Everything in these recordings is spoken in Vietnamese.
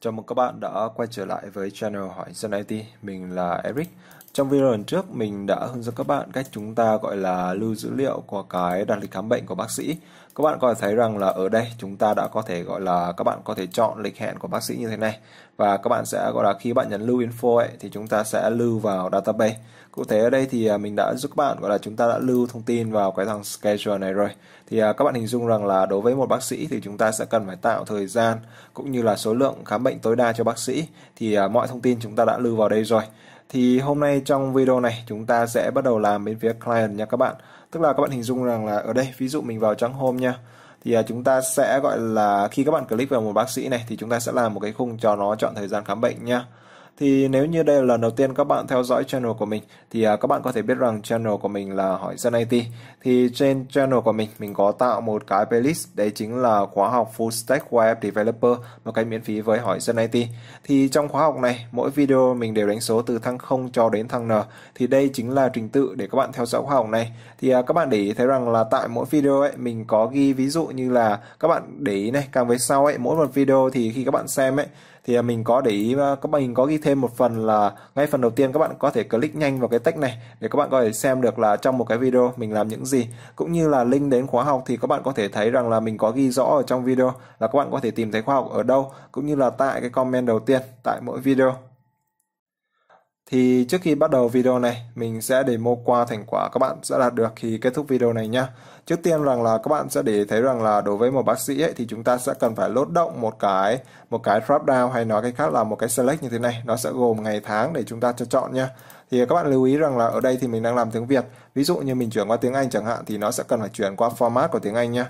Chào mừng các bạn đã quay trở lại với channel Hỏi Dân IT, mình là Eric trong video lần trước mình đã hướng dẫn các bạn cách chúng ta gọi là lưu dữ liệu của cái đặt lịch khám bệnh của bác sĩ. Các bạn có thể thấy rằng là ở đây chúng ta đã có thể gọi là các bạn có thể chọn lịch hẹn của bác sĩ như thế này và các bạn sẽ gọi là khi bạn nhấn lưu info ấy thì chúng ta sẽ lưu vào database. Cụ thể ở đây thì à, mình đã giúp các bạn gọi là chúng ta đã lưu thông tin vào cái thằng schedule này rồi. Thì à, các bạn hình dung rằng là đối với một bác sĩ thì chúng ta sẽ cần phải tạo thời gian cũng như là số lượng khám bệnh tối đa cho bác sĩ thì à, mọi thông tin chúng ta đã lưu vào đây rồi thì hôm nay trong video này chúng ta sẽ bắt đầu làm bên phía client nha các bạn tức là các bạn hình dung rằng là ở đây ví dụ mình vào trang home nha thì à, chúng ta sẽ gọi là khi các bạn click vào một bác sĩ này thì chúng ta sẽ làm một cái khung cho nó chọn thời gian khám bệnh nha thì nếu như đây là lần đầu tiên các bạn theo dõi channel của mình thì à, các bạn có thể biết rằng channel của mình là Hỏi Dân IT. Thì trên channel của mình mình có tạo một cái playlist đấy chính là khóa học Full Stack Web Developer một cái miễn phí với Hỏi Dân IT. Thì trong khóa học này mỗi video mình đều đánh số từ thăng 0 cho đến thăng N. Thì đây chính là trình tự để các bạn theo dõi khóa học này. Thì à, các bạn để ý thấy rằng là tại mỗi video ấy mình có ghi ví dụ như là các bạn để ý này càng về sau ấy mỗi một video thì khi các bạn xem ấy thì à, mình có để ý à, các bạn mình có ghi thêm một phần là ngay phần đầu tiên các bạn có thể click nhanh vào cái text này để các bạn có thể xem được là trong một cái video mình làm những gì cũng như là link đến khóa học thì các bạn có thể thấy rằng là mình có ghi rõ ở trong video là các bạn có thể tìm thấy khóa học ở đâu cũng như là tại cái comment đầu tiên tại mỗi video thì trước khi bắt đầu video này, mình sẽ để mô qua thành quả các bạn sẽ đạt được khi kết thúc video này nhé. Trước tiên rằng là các bạn sẽ để thấy rằng là đối với một bác sĩ ấy, thì chúng ta sẽ cần phải lốt động một cái một cái drop down hay nói cách khác là một cái select như thế này. Nó sẽ gồm ngày tháng để chúng ta cho chọn nhé. Thì các bạn lưu ý rằng là ở đây thì mình đang làm tiếng Việt. Ví dụ như mình chuyển qua tiếng Anh chẳng hạn thì nó sẽ cần phải chuyển qua format của tiếng Anh nhé.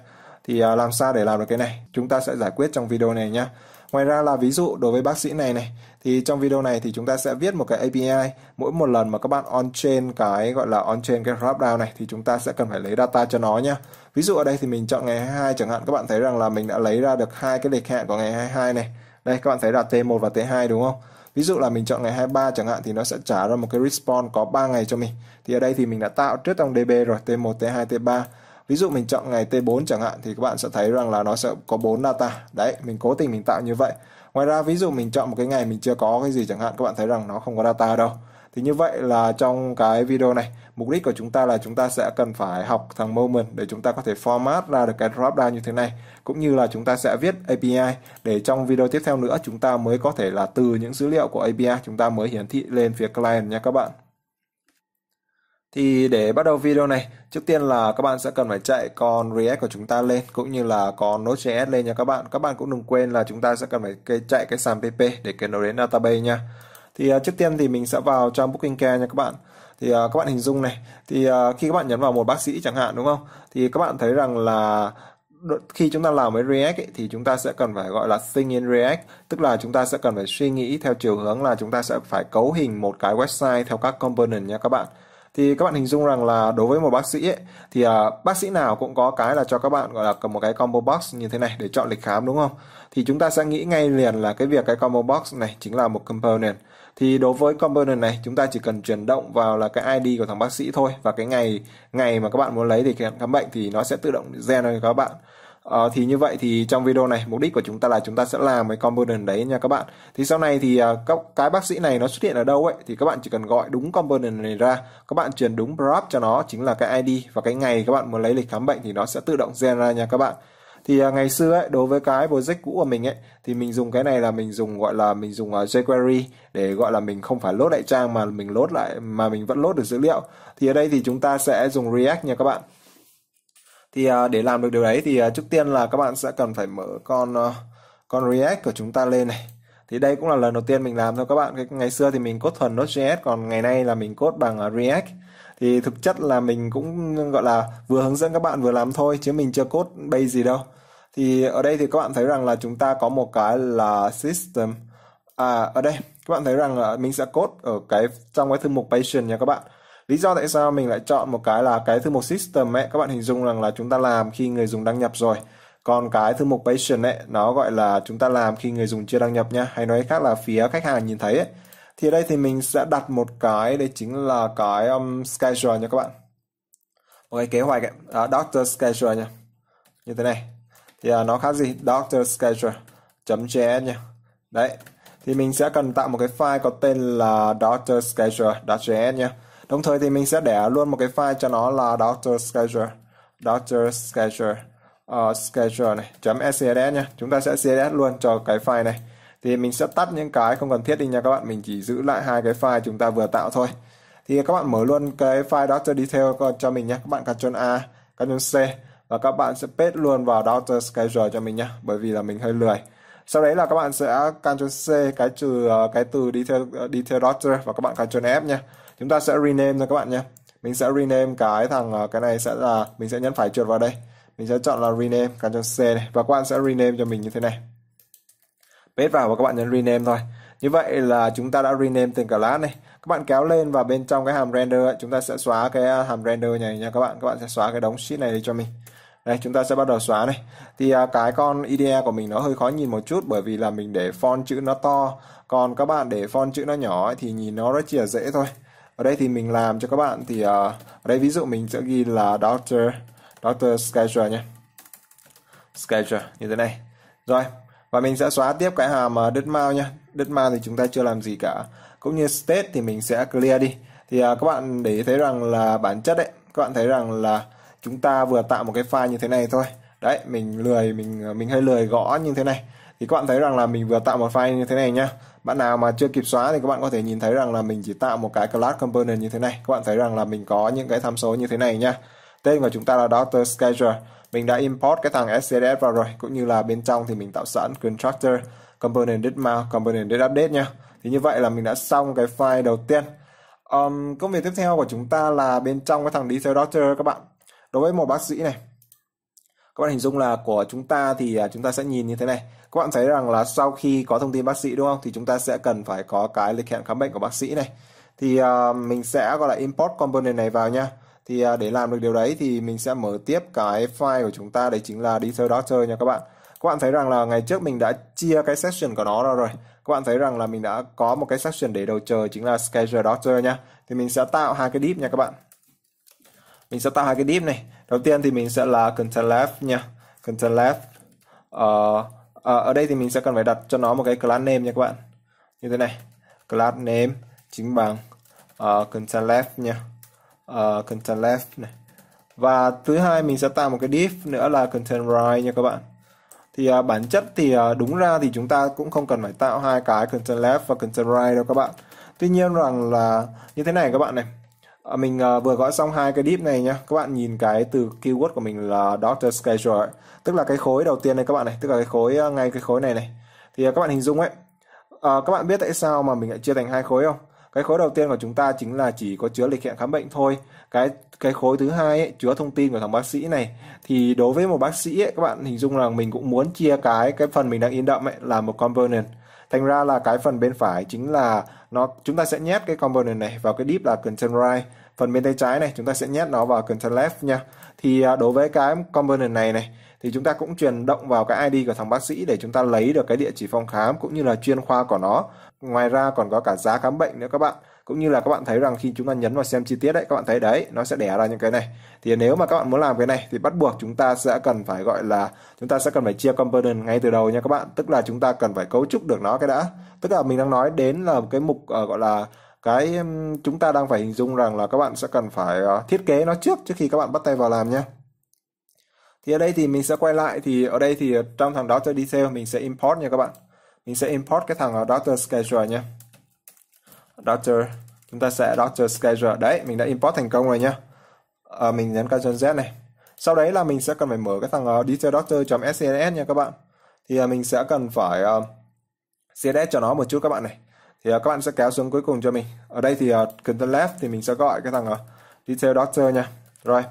Thì à, làm sao để làm được cái này? Chúng ta sẽ giải quyết trong video này nhé. Ngoài ra là ví dụ đối với bác sĩ này này thì trong video này thì chúng ta sẽ viết một cái API. Mỗi một lần mà các bạn on-chain cái gọi là on-chain cái dropdown này thì chúng ta sẽ cần phải lấy data cho nó nhá. Ví dụ ở đây thì mình chọn ngày 22 chẳng hạn các bạn thấy rằng là mình đã lấy ra được hai cái lịch hẹn của ngày 22 này. Đây các bạn thấy là T1 và T2 đúng không? Ví dụ là mình chọn ngày 23 chẳng hạn thì nó sẽ trả ra một cái response có 3 ngày cho mình. Thì ở đây thì mình đã tạo trước trong DB rồi T1, T2, T3. Ví dụ mình chọn ngày T4 chẳng hạn thì các bạn sẽ thấy rằng là nó sẽ có bốn data. Đấy, mình cố tình mình tạo như vậy. Ngoài ra ví dụ mình chọn một cái ngày mình chưa có cái gì chẳng hạn các bạn thấy rằng nó không có data đâu. Thì như vậy là trong cái video này, mục đích của chúng ta là chúng ta sẽ cần phải học thằng Moment để chúng ta có thể format ra được cái dropdown như thế này, cũng như là chúng ta sẽ viết API để trong video tiếp theo nữa chúng ta mới có thể là từ những dữ liệu của API chúng ta mới hiển thị lên phía client nha các bạn. Thì để bắt đầu video này, trước tiên là các bạn sẽ cần phải chạy con React của chúng ta lên cũng như là con Node.js lên nha các bạn. Các bạn cũng đừng quên là chúng ta sẽ cần phải chạy cái sàn PP để kết nối đến database nha. Thì à, trước tiên thì mình sẽ vào trong Booking Care nha các bạn. Thì à, các bạn hình dung này, thì à, khi các bạn nhấn vào một bác sĩ chẳng hạn đúng không? Thì các bạn thấy rằng là khi chúng ta làm với React ấy, thì chúng ta sẽ cần phải gọi là think in React tức là chúng ta sẽ cần phải suy nghĩ theo chiều hướng là chúng ta sẽ phải cấu hình một cái website theo các component nha các bạn thì các bạn hình dung rằng là đối với một bác sĩ ấy, thì à, bác sĩ nào cũng có cái là cho các bạn gọi là cầm một cái combo box như thế này để chọn lịch khám đúng không thì chúng ta sẽ nghĩ ngay liền là cái việc cái combo box này chính là một component thì đối với component này chúng ta chỉ cần chuyển động vào là cái ID của thằng bác sĩ thôi và cái ngày ngày mà các bạn muốn lấy thì khám bệnh thì nó sẽ tự động gen cho các bạn À, thì như vậy thì trong video này mục đích của chúng ta là chúng ta sẽ làm cái component đấy nha các bạn thì sau này thì à, các cái bác sĩ này nó xuất hiện ở đâu ấy thì các bạn chỉ cần gọi đúng component này ra các bạn truyền đúng prop cho nó chính là cái ID và cái ngày các bạn muốn lấy lịch khám bệnh thì nó sẽ tự động gen ra nha các bạn thì à, ngày xưa ấy đối với cái project cũ của mình ấy thì mình dùng cái này là mình dùng gọi là mình dùng à, jQuery để gọi là mình không phải lốt lại trang mà mình lốt lại mà mình vẫn lốt được dữ liệu thì ở đây thì chúng ta sẽ dùng React nha các bạn thì à, để làm được điều đấy thì à, trước tiên là các bạn sẽ cần phải mở con à, con React của chúng ta lên này thì đây cũng là lần đầu tiên mình làm thôi các bạn cái ngày xưa thì mình cốt thuần Node.js còn ngày nay là mình cốt bằng React thì thực chất là mình cũng gọi là vừa hướng dẫn các bạn vừa làm thôi chứ mình chưa cốt base gì đâu thì ở đây thì các bạn thấy rằng là chúng ta có một cái là system à ở đây các bạn thấy rằng là mình sẽ cốt ở cái trong cái thư mục patient nha các bạn Lý do tại sao mình lại chọn một cái là cái thư mục system ấy, các bạn hình dung rằng là chúng ta làm khi người dùng đăng nhập rồi. Còn cái thư mục patient ấy, nó gọi là chúng ta làm khi người dùng chưa đăng nhập nha, hay nói khác là phía khách hàng nhìn thấy ấy. Thì ở đây thì mình sẽ đặt một cái, đây chính là cái um, schedule nha các bạn. Một cái kế hoạch ấy, à, doctor schedule nha. Như thế này. Thì à, nó khác gì? doctor schedule .js nha. Đấy. Thì mình sẽ cần tạo một cái file có tên là doctor schedule.js nha đồng thời thì mình sẽ để luôn một cái file cho nó là doctor schedule doctor schedule uh, ờ, schedule này chấm .scs nha chúng ta sẽ css luôn cho cái file này thì mình sẽ tắt những cái không cần thiết đi nha các bạn mình chỉ giữ lại hai cái file chúng ta vừa tạo thôi thì các bạn mở luôn cái file doctor detail cho mình nhé các bạn ctrl a ctrl c và các bạn sẽ paste luôn vào doctor schedule cho mình nhé bởi vì là mình hơi lười sau đấy là các bạn sẽ ctrl c cái trừ ờ, cái từ detail ờ, detail doctor và các bạn ctrl f nhé chúng ta sẽ rename nha các bạn nhé mình sẽ rename cái thằng ờ, cái này sẽ là mình sẽ nhấn phải chuột vào đây mình sẽ chọn là rename cho C này và các bạn sẽ rename cho mình như thế này paste vào và các bạn nhấn rename thôi như vậy là chúng ta đã rename tên class này các bạn kéo lên và bên trong cái hàm render ấy, chúng ta sẽ xóa cái ờ, hàm render này nha các bạn các bạn sẽ xóa cái đống sheet này đi cho mình đây chúng ta sẽ bắt đầu xóa này thì ờ, cái con IDE của mình nó hơi khó nhìn một chút bởi vì là mình để font chữ nó to còn các bạn để font chữ nó nhỏ ấy, thì nhìn nó rất chỉ là dễ thôi ở đây thì mình làm cho các bạn thì uh, ở đây ví dụ mình sẽ ghi là doctor doctor schedule nhé schedule như thế này rồi và mình sẽ xóa tiếp cái hàm uh, ờ, deadmau nhé deadmau thì chúng ta chưa làm gì cả cũng như state thì mình sẽ clear đi thì uh, các bạn để thấy rằng là bản chất đấy các bạn thấy rằng là chúng ta vừa tạo một cái file như thế này thôi đấy mình lười mình mình hơi lười gõ như thế này thì các bạn thấy rằng là mình vừa tạo một file như thế này nhá bạn nào mà chưa kịp xóa thì các bạn có thể nhìn thấy rằng là mình chỉ tạo một cái class component như thế này các bạn thấy rằng là mình có những cái tham số như thế này nhá tên của chúng ta là doctor schedule mình đã import cái thằng scds vào rồi cũng như là bên trong thì mình tạo sẵn constructor component did mount component did update nhá thì như vậy là mình đã xong cái file đầu tiên um, công việc tiếp theo của chúng ta là bên trong cái thằng detail doctor các bạn đối với một bác sĩ này các bạn hình dung là của chúng ta thì à, chúng ta sẽ nhìn như thế này các bạn thấy rằng là sau khi có thông tin bác sĩ đúng không thì chúng ta sẽ cần phải có cái lịch hẹn khám bệnh của bác sĩ này thì uh, mình sẽ gọi là import component này vào nha thì uh, để làm được điều đấy thì mình sẽ mở tiếp cái file của chúng ta đấy chính là detail doctor nha các bạn các bạn thấy rằng là ngày trước mình đã chia cái section của nó ra rồi các bạn thấy rằng là mình đã có một cái section để đầu chờ chính là schedule doctor nha thì mình sẽ tạo hai cái deep nha các bạn mình sẽ tạo hai cái deep này đầu tiên thì mình sẽ là content left nha content left uh, ở đây thì mình sẽ cần phải đặt cho nó một cái class name nha các bạn như thế này class name chính bằng uh, content left nha uh, content left này và thứ hai mình sẽ tạo một cái div nữa là content right nha các bạn thì uh, bản chất thì uh, đúng ra thì chúng ta cũng không cần phải tạo hai cái content left và content right đâu các bạn tuy nhiên rằng là như thế này các bạn này À, mình à, vừa gọi xong hai cái deep này nhá các bạn nhìn cái từ keyword của mình là doctor schedule tức là cái khối đầu tiên này các bạn này tức là cái khối à, ngay cái khối này này thì các bạn hình dung ấy các bạn biết tại sao mà mình lại chia thành hai khối không cái khối đầu tiên của chúng ta chính là chỉ có chứa lịch hẹn khám bệnh thôi cái cái khối thứ hai ấy, chứa thông tin của thằng bác sĩ này thì đối với một bác sĩ ấy, các bạn hình dung là mình cũng muốn chia cái cái phần mình đang in đậm ấy là một component thành ra là cái phần bên phải chính là nó chúng ta sẽ nhét cái component này vào cái deep là content right phần bên tay trái này chúng ta sẽ nhét nó vào content left nha thì à, đối với cái component này này thì chúng ta cũng truyền động vào cái ID của thằng bác sĩ để chúng ta lấy được cái địa chỉ phòng khám cũng như là chuyên khoa của nó. Ngoài ra còn có cả giá khám bệnh nữa các bạn cũng như là các bạn thấy rằng khi chúng ta nhấn vào xem chi tiết đấy các bạn thấy đấy nó sẽ đẻ ra những cái này thì nếu mà các bạn muốn làm cái này thì bắt buộc chúng ta sẽ cần phải gọi là chúng ta sẽ cần phải chia component ngay từ đầu nha các bạn tức là chúng ta cần phải cấu trúc được nó cái đã tức là mình đang nói đến là cái mục uh, gọi là cái chúng ta đang phải hình dung rằng là các bạn sẽ cần phải uh, thiết kế nó trước trước khi các bạn bắt tay vào làm nhé thì ở đây thì mình sẽ quay lại thì ở đây thì trong thằng đó Doctor Detail mình sẽ import nha các bạn mình sẽ import cái thằng ờ, Doctor Schedule nha Doctor, chúng ta sẽ Doctor schedule đấy mình đã import thành công rồi nhá à, mình nhấn Ctrl Z này sau đấy là mình sẽ cần phải mở cái thằng uh, detail router scs nha các bạn thì uh, mình sẽ cần phải uh, ờ, css cho nó một chút các bạn này thì uh, các bạn sẽ kéo xuống cuối cùng cho mình ở đây thì uh, Ctrl left thì mình sẽ gọi cái thằng uh, detail Doctor nha rồi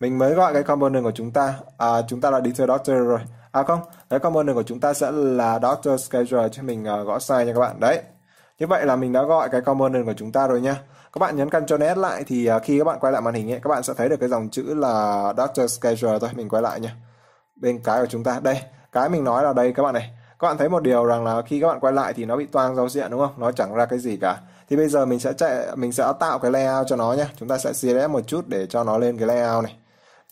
mình mới gọi cái component của chúng ta à, chúng ta là detail Doctor rồi à không cái component của chúng ta sẽ là Doctor schedule cho mình uh, gõ sai nha các bạn đấy như vậy là mình đã gọi cái component của chúng ta rồi nha. Các bạn nhấn Ctrl S lại thì à, khi các bạn quay lại màn hình ấy, các bạn sẽ thấy được cái dòng chữ là Doctor Schedule thôi. Mình quay lại nha. Bên cái của chúng ta đây, cái mình nói là đây các bạn này. Các bạn thấy một điều rằng là khi các bạn quay lại thì nó bị toang giao diện đúng không? Nó chẳng ra cái gì cả. Thì bây giờ mình sẽ chạy mình sẽ tạo cái layout cho nó nhé. Chúng ta sẽ select một chút để cho nó lên cái layout này.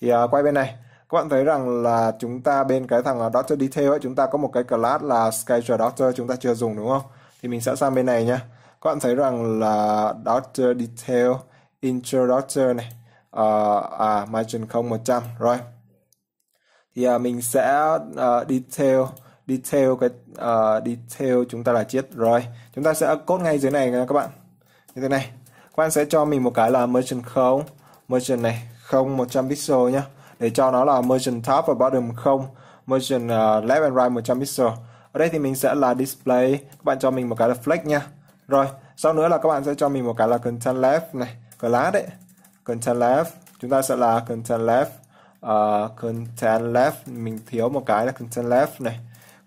Thì uh, quay bên này, các bạn thấy rằng là chúng ta bên cái thằng à, Doctor Detail ấy, chúng ta có một cái class là Schedule Doctor chúng ta chưa dùng đúng không? thì mình sẽ sang bên này nhé các bạn thấy rằng là Doctor Detail Introductor này uh, à margin 0 100 rồi thì uh, mình sẽ uh, detail detail cái uh, detail chúng ta là chết rồi chúng ta sẽ cốt ngay dưới này các bạn như thế này các bạn sẽ cho mình một cái là margin không margin này không 100 pixel nhá để cho nó là margin top và bottom không margin uh, left and right 100 pixel ở đây thì mình sẽ là display các bạn cho mình một cái là flex nha rồi sau nữa là các bạn sẽ cho mình một cái là content left này class đấy content left chúng ta sẽ là content left uh, ờ, content left mình thiếu một cái là content left này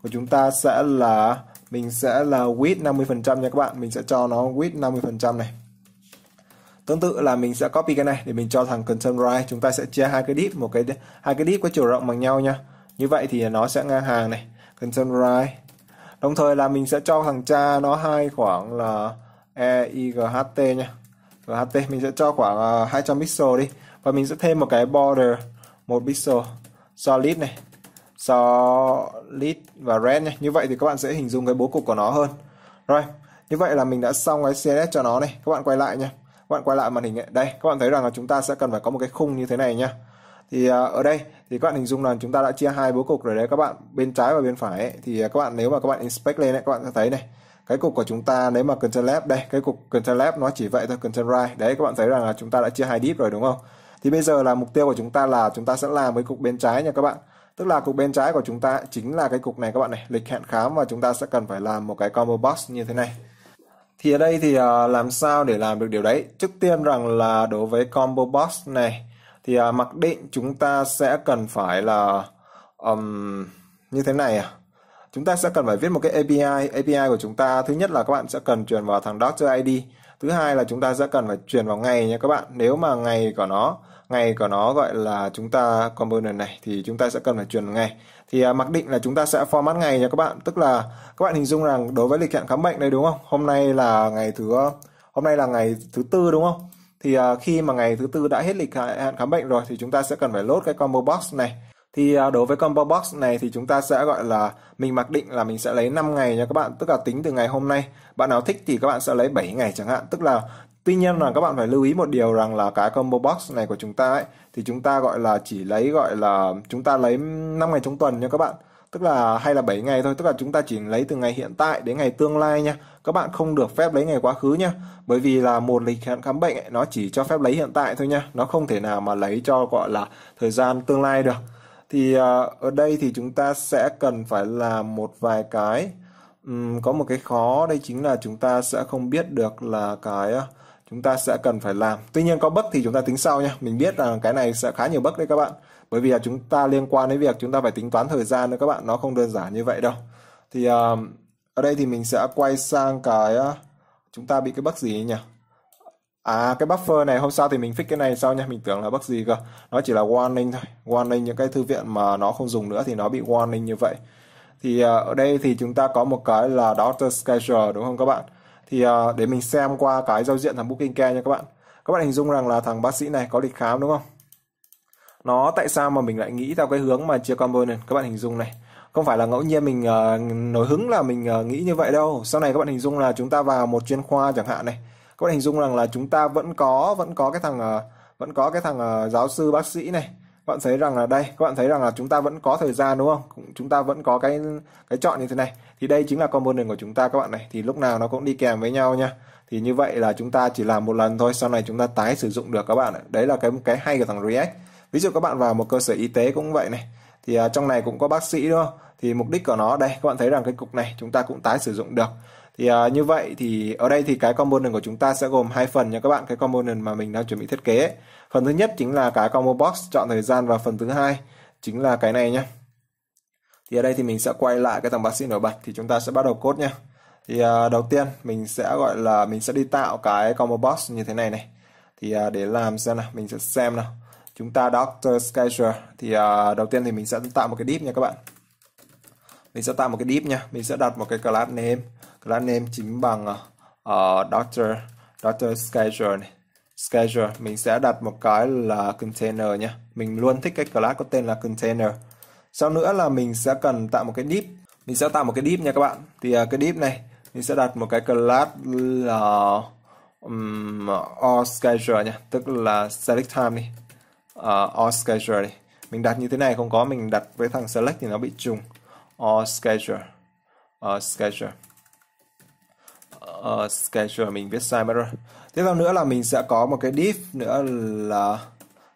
của chúng ta sẽ là mình sẽ là width 50% nha các bạn mình sẽ cho nó width 50% này tương tự là mình sẽ copy cái này để mình cho thằng content right chúng ta sẽ chia hai cái div một cái hai cái div có chiều rộng bằng nhau nha như vậy thì nó sẽ ngang hàng này content right đồng thời là mình sẽ cho thằng cha nó hai khoảng là eight nha ht mình sẽ cho khoảng uh, à, 200 pixel đi và mình sẽ thêm một cái border một pixel solid này solid và red nha như vậy thì các bạn sẽ hình dung cái bố cục của nó hơn rồi như vậy là mình đã xong cái CSS cho nó này các bạn quay lại nha các bạn quay lại màn hình này. đây các bạn thấy rằng là chúng ta sẽ cần phải có một cái khung như thế này nhá thì à, ở đây thì các bạn hình dung là chúng ta đã chia hai bố cục rồi đấy các bạn bên trái và bên phải ấy, thì à, các bạn nếu mà các bạn inspect lên đấy các bạn sẽ thấy này cái cục của chúng ta nếu mà Ctrl Left đây cái cục Ctrl Left nó chỉ vậy thôi Ctrl Right đấy các bạn thấy rằng là chúng ta đã chia hai deep rồi đúng không thì bây giờ là mục tiêu của chúng ta là chúng ta sẽ làm với cục bên trái nha các bạn tức là cục bên trái của chúng ta chính là cái cục này các bạn này lịch hẹn khám và chúng ta sẽ cần phải làm một cái combo box như thế này thì ở đây thì à, làm sao để làm được điều đấy trước tiên rằng là đối với combo box này thì à, mặc định chúng ta sẽ cần phải là um, như thế này à chúng ta sẽ cần phải viết một cái API API của chúng ta thứ nhất là các bạn sẽ cần truyền vào thằng Doctor ID thứ hai là chúng ta sẽ cần phải truyền vào ngày nha các bạn nếu mà ngày của nó ngày của nó gọi là chúng ta component này thì chúng ta sẽ cần phải truyền ngày thì à, mặc định là chúng ta sẽ format ngày nha các bạn tức là các bạn hình dung rằng đối với lịch hẹn khám bệnh đây đúng không hôm nay là ngày thứ hôm nay là ngày thứ tư đúng không thì uh, khi mà ngày thứ tư đã hết lịch hạn khám bệnh rồi thì chúng ta sẽ cần phải lốt cái combo box này thì uh, đối với combo box này thì chúng ta sẽ gọi là mình mặc định là mình sẽ lấy 5 ngày nha các bạn tức là tính từ ngày hôm nay bạn nào thích thì các bạn sẽ lấy 7 ngày chẳng hạn tức là tuy nhiên là các bạn phải lưu ý một điều rằng là cái combo box này của chúng ta ấy thì chúng ta gọi là chỉ lấy gọi là chúng ta lấy 5 ngày trong tuần nha các bạn tức là hay là 7 ngày thôi tức là chúng ta chỉ lấy từ ngày hiện tại đến ngày tương lai nha các bạn không được phép lấy ngày quá khứ nha bởi vì là một lịch hẹn khám bệnh ấy, nó chỉ cho phép lấy hiện tại thôi nha nó không thể nào mà lấy cho gọi là thời gian tương lai được thì à, ở đây thì chúng ta sẽ cần phải làm một vài cái uhm, có một cái khó đây chính là chúng ta sẽ không biết được là cái à, chúng ta sẽ cần phải làm tuy nhiên có bất thì chúng ta tính sau nha mình biết là cái này sẽ khá nhiều bất đấy các bạn bởi vì là chúng ta liên quan đến việc chúng ta phải tính toán thời gian nữa các bạn nó không đơn giản như vậy đâu thì uh, ở đây thì mình sẽ quay sang cái uh, chúng ta bị cái bug gì nhỉ À cái buffer này hôm sau thì mình fix cái này sau nha Mình tưởng là bug gì cơ Nó chỉ là warning thôi Warning những cái thư viện mà nó không dùng nữa thì nó bị warning như vậy Thì uh, ở đây thì chúng ta có một cái là Doctor Schedule đúng không các bạn Thì uh, để mình xem qua cái giao diện thằng Booking Care nha các bạn Các bạn hình dung rằng là thằng bác sĩ này có lịch khám đúng không nó tại sao mà mình lại nghĩ theo cái hướng mà chia combo này các bạn hình dung này không phải là ngẫu nhiên mình uh, nổi hứng là mình uh, nghĩ như vậy đâu sau này các bạn hình dung là chúng ta vào một chuyên khoa chẳng hạn này các bạn hình dung rằng là chúng ta vẫn có vẫn có cái thằng uh, vẫn có cái thằng uh, giáo sư bác sĩ này các bạn thấy rằng là đây các bạn thấy rằng là chúng ta vẫn có thời gian đúng không chúng ta vẫn có cái cái chọn như thế này thì đây chính là component của chúng ta các bạn này thì lúc nào nó cũng đi kèm với nhau nha thì như vậy là chúng ta chỉ làm một lần thôi sau này chúng ta tái sử dụng được các bạn ạ đấy là cái cái hay của thằng React ví dụ các bạn vào một cơ sở y tế cũng vậy này thì à, trong này cũng có bác sĩ đúng không thì mục đích của nó đây các bạn thấy rằng cái cục này chúng ta cũng tái sử dụng được thì à, như vậy thì ở đây thì cái component của chúng ta sẽ gồm hai phần nha các bạn cái component mà mình đang chuẩn bị thiết kế phần thứ nhất chính là cái combo box chọn thời gian và phần thứ hai chính là cái này nhé thì ở đây thì mình sẽ quay lại cái thằng bác sĩ nổi bật thì chúng ta sẽ bắt đầu cốt nha thì à, đầu tiên mình sẽ gọi là mình sẽ đi tạo cái combo box như thế này này thì à, để làm xem nào mình sẽ xem nào chúng ta doctor Sketcher thì à, đầu tiên thì mình sẽ tạo một cái div nha các bạn mình sẽ tạo một cái div nha mình sẽ đặt một cái class name class name chính bằng uh, doctor Dr. Sketcher này Schedule mình sẽ đặt một cái là container nha mình luôn thích cái class có tên là container sau nữa là mình sẽ cần tạo một cái div mình sẽ tạo một cái div nha các bạn thì uh, cái div này mình sẽ đặt một cái class là um, all schedule nha tức là select time đi uh, ờ, all schedule đi. mình đặt như thế này không có mình đặt với thằng select thì nó bị trùng all schedule all schedule uh, schedule mình viết sai mất rồi tiếp theo nữa là mình sẽ có một cái div nữa là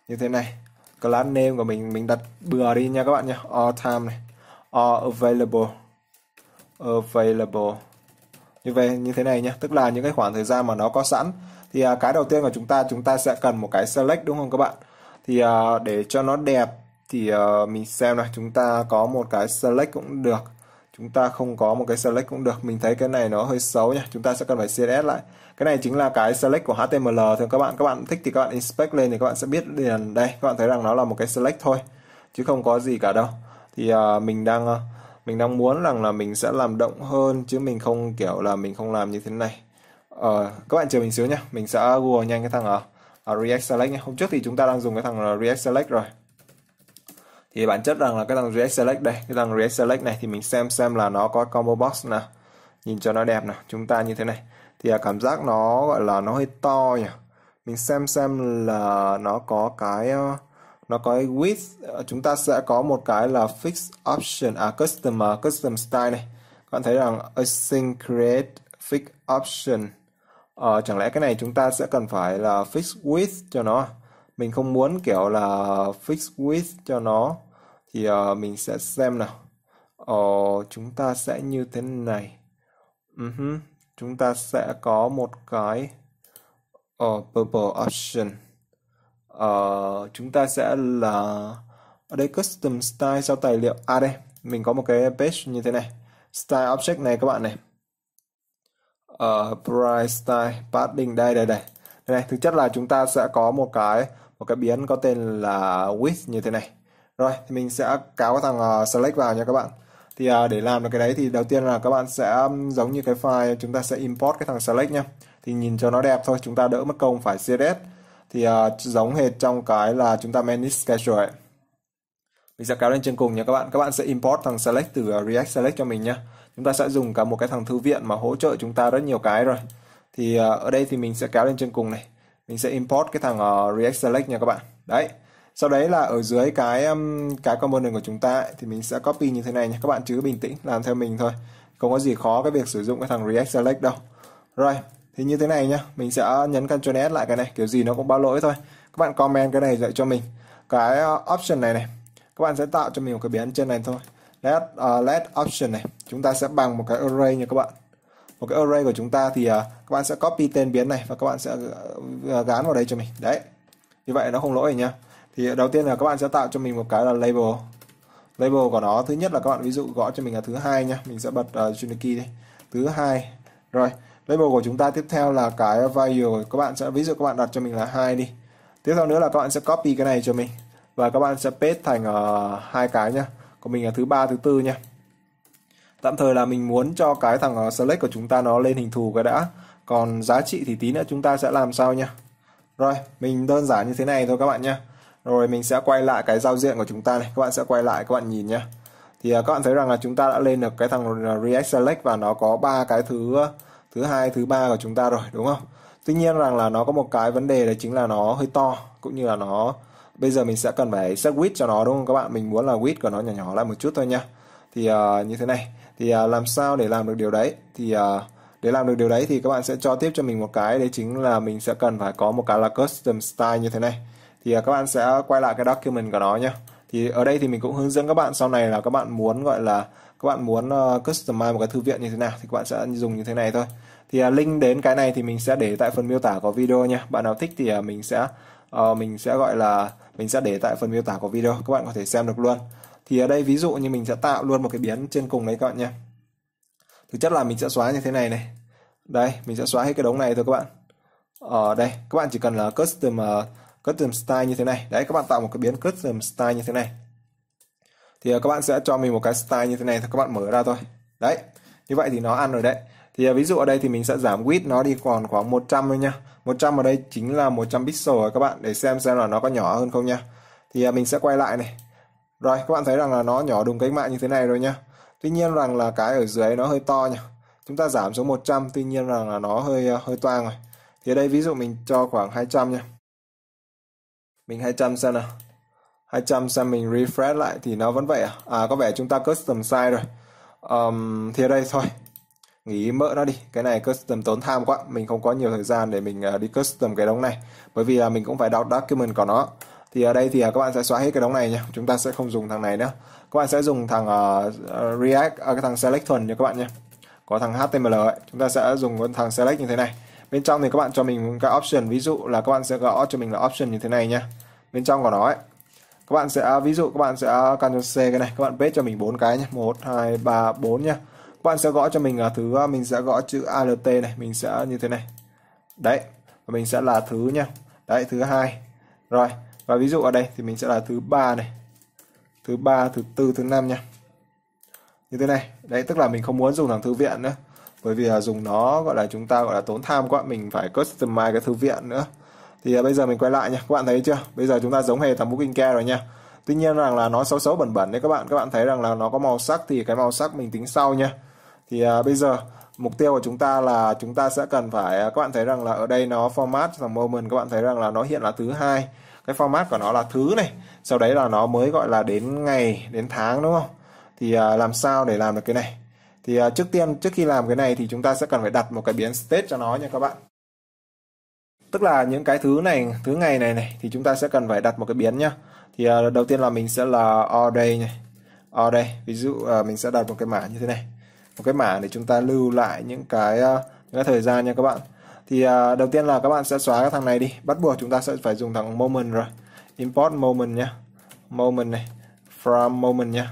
như thế này class name của mình mình đặt bừa đi nha các bạn nhé all time này all available available như vậy như thế này nhé tức là những cái khoảng thời gian mà nó có sẵn thì à, cái đầu tiên của chúng ta chúng ta sẽ cần một cái select đúng không các bạn thì uh, để cho nó đẹp thì uh, mình xem này chúng ta có một cái select cũng được chúng ta không có một cái select cũng được mình thấy cái này nó hơi xấu nhá chúng ta sẽ cần phải css lại cái này chính là cái select của html thường các bạn các bạn thích thì các bạn inspect lên thì các bạn sẽ biết liền đây các bạn thấy rằng nó là một cái select thôi chứ không có gì cả đâu thì uh, mình đang uh, mình đang muốn rằng là mình sẽ làm động hơn chứ mình không kiểu là mình không làm như thế này uh, các bạn chờ mình xíu nhá mình sẽ google nhanh cái thằng ở uh, ở ờ, React Select nhé. Hôm trước thì chúng ta đang dùng cái thằng React Select rồi. Thì bản chất rằng là cái thằng React Select đây, cái thằng React Select này thì mình xem xem là nó có combo box nào. Nhìn cho nó đẹp nào, chúng ta như thế này. Thì à, cảm giác nó gọi là nó hơi to nhỉ. Mình xem xem là nó có cái ờ, nó có cái width ờ, chúng ta sẽ có một cái là fix option à custom custom style này. Các bạn thấy rằng async create fix option uh, chẳng lẽ cái này chúng ta sẽ cần phải là fix width cho nó à? mình không muốn kiểu là fix width cho nó thì uh, mình sẽ xem nào uh, chúng ta sẽ như thế này uh ừ -huh. chúng ta sẽ có một cái uh, purple option uh, chúng ta sẽ là ở đây custom style sau tài liệu à đây mình có một cái page như thế này style object này các bạn này ở ờ, uh, price style padding đây đây đây này, thực chất là chúng ta sẽ có một cái một cái biến có tên là width như thế này rồi thì mình sẽ cáo cái thằng uh, select vào nha các bạn thì uh, để làm được cái đấy thì đầu tiên là các bạn sẽ um, giống như cái file chúng ta sẽ import cái thằng select nhá thì nhìn cho nó đẹp thôi chúng ta đỡ mất công phải css thì uh, giống hệt trong cái là chúng ta manage schedule ấy. mình sẽ kéo lên trên cùng nha các bạn các bạn sẽ import thằng select từ uh, react select cho mình nhá chúng ta sẽ dùng cả một cái thằng thư viện mà hỗ trợ chúng ta rất nhiều cái rồi thì ờ, ở đây thì mình sẽ kéo lên trên cùng này mình sẽ import cái thằng ờ, React Select nha các bạn đấy sau đấy là ở dưới cái cái component của chúng ta ấy, thì mình sẽ copy như thế này nha các bạn chứ bình tĩnh làm theo mình thôi không có gì khó cái việc sử dụng cái thằng React Select đâu rồi thì như thế này nhá mình sẽ nhấn Ctrl S lại cái này kiểu gì nó cũng báo lỗi thôi các bạn comment cái này dạy cho mình cái ờ, option này này các bạn sẽ tạo cho mình một cái biến trên này thôi let uh, let option này chúng ta sẽ bằng một cái array nha các bạn một cái array của chúng ta thì uh, các bạn sẽ copy tên biến này và các bạn sẽ à, gán vào đây cho mình đấy như vậy nó không lỗi nhá thì đầu tiên là các bạn sẽ tạo cho mình một cái là label label của nó thứ nhất là các bạn ví dụ gõ cho mình là thứ hai nhá mình sẽ bật uh, Juniki đi thứ hai rồi label của chúng ta tiếp theo là cái value các bạn sẽ ví dụ các bạn đặt cho mình là hai đi tiếp theo nữa là các bạn sẽ copy cái này cho mình và các bạn sẽ paste thành uh, hai cái nhá còn mình là thứ ba thứ tư nha tạm thời là mình muốn cho cái thằng ờ, select của chúng ta nó lên hình thù cái đã còn giá trị thì tí nữa chúng ta sẽ làm sao nha rồi mình đơn giản như thế này thôi các bạn nha rồi mình sẽ quay lại cái giao diện của chúng ta này các bạn sẽ quay lại các bạn nhìn nhé thì ờ, các bạn thấy rằng là chúng ta đã lên được cái thằng ờ, React Select và nó có ba cái thứ thứ hai thứ ba của chúng ta rồi đúng không tuy nhiên rằng là nó có một cái vấn đề đấy chính là nó hơi to cũng như là nó bây giờ mình sẽ cần phải set width cho nó đúng không các bạn mình muốn là width của nó nhỏ nhỏ lại một chút thôi nha thì uh, như thế này thì uh, làm sao để làm được điều đấy thì uh, để làm được điều đấy thì các bạn sẽ cho tiếp cho mình một cái đấy chính là mình sẽ cần phải có một cái là custom style như thế này thì uh, các bạn sẽ quay lại cái document của nó nhá thì ở đây thì mình cũng hướng dẫn các bạn sau này là các bạn muốn gọi là các bạn muốn uh, customize một cái thư viện như thế nào thì các bạn sẽ dùng như thế này thôi thì uh, link đến cái này thì mình sẽ để tại phần miêu tả của video nha bạn nào thích thì uh, mình sẽ uh, mình sẽ gọi là mình sẽ để tại phần miêu tả của video các bạn có thể xem được luôn thì ở đây ví dụ như mình sẽ tạo luôn một cái biến trên cùng đấy các bạn nhé thực chất là mình sẽ xóa như thế này này đây mình sẽ xóa hết cái đống này thôi các bạn ở ờ, đây các bạn chỉ cần là custom ờ, custom style như thế này đấy các bạn tạo một cái biến custom style như thế này thì ờ, các bạn sẽ cho mình một cái style như thế này thôi các bạn mở ra thôi đấy như vậy thì nó ăn rồi đấy thì ví dụ ở đây thì mình sẽ giảm width nó đi còn khoảng 100 thôi nhá 100 ở đây chính là 100 pixel rồi các bạn để xem xem là nó có nhỏ hơn không nha thì à, mình sẽ quay lại này rồi các bạn thấy rằng là nó nhỏ đúng cách mạng như thế này rồi nhá tuy nhiên rằng là cái ở dưới nó hơi to nhỉ chúng ta giảm xuống 100 tuy nhiên rằng là nó hơi à, hơi toang rồi thì ở đây ví dụ mình cho khoảng 200 nha mình 200 xem nào 200 xem mình refresh lại thì nó vẫn vậy à, à có vẻ chúng ta custom size rồi um, thì ở đây thôi nghỉ mỡ đó đi cái này custom tốn tham quá mình không có nhiều thời gian để mình à, đi custom cái đống này bởi vì là mình cũng phải đọc document của nó thì ở đây thì à, các bạn sẽ xóa hết cái đống này nhé, chúng ta sẽ không dùng thằng này nữa các bạn sẽ dùng thằng uh, react uh, cái thằng select thuần nha các bạn nhé có thằng html ấy. chúng ta sẽ dùng thằng select như thế này bên trong thì các bạn cho mình cái option ví dụ là các bạn sẽ gõ cho mình là option như thế này nhé, bên trong của nó ấy các bạn sẽ ví dụ các bạn sẽ Ctrl C cái này các bạn paste cho mình bốn cái nhé một hai ba bốn nhá các bạn sẽ gõ cho mình là thứ à, mình sẽ gõ chữ alt này mình sẽ như thế này đấy và mình sẽ là thứ nha đấy thứ hai rồi và ví dụ ở đây thì mình sẽ là thứ ba này thứ ba thứ tư thứ năm nha như thế này đấy tức là mình không muốn dùng thằng thư viện nữa bởi vì là dùng nó gọi là chúng ta gọi là tốn tham quá mình phải customize cái thư viện nữa thì à, bây giờ mình quay lại nha các bạn thấy chưa bây giờ chúng ta giống hệt thằng booking care rồi nha tuy nhiên rằng là nó xấu xấu bẩn bẩn đấy các bạn các bạn thấy rằng là nó có màu sắc thì cái màu sắc mình tính sau nha thì à, bây giờ mục tiêu của chúng ta là chúng ta sẽ cần phải à, các bạn thấy rằng là ở đây nó format là moment các bạn thấy rằng là nó hiện là thứ hai cái format của nó là thứ này sau đấy là nó mới gọi là đến ngày đến tháng đúng không thì à, làm sao để làm được cái này thì à, trước tiên trước khi làm cái này thì chúng ta sẽ cần phải đặt một cái biến state cho nó nha các bạn tức là những cái thứ này thứ ngày này này thì chúng ta sẽ cần phải đặt một cái biến nhá thì à, đầu tiên là mình sẽ là all day này all day ví dụ à, mình sẽ đặt một cái mã như thế này một cái mảng để chúng ta lưu lại những cái ờ, những cái thời gian nha các bạn thì ờ, đầu tiên là các bạn sẽ xóa cái thằng này đi bắt buộc chúng ta sẽ phải dùng thằng moment rồi import moment nhá. moment này from moment nhá.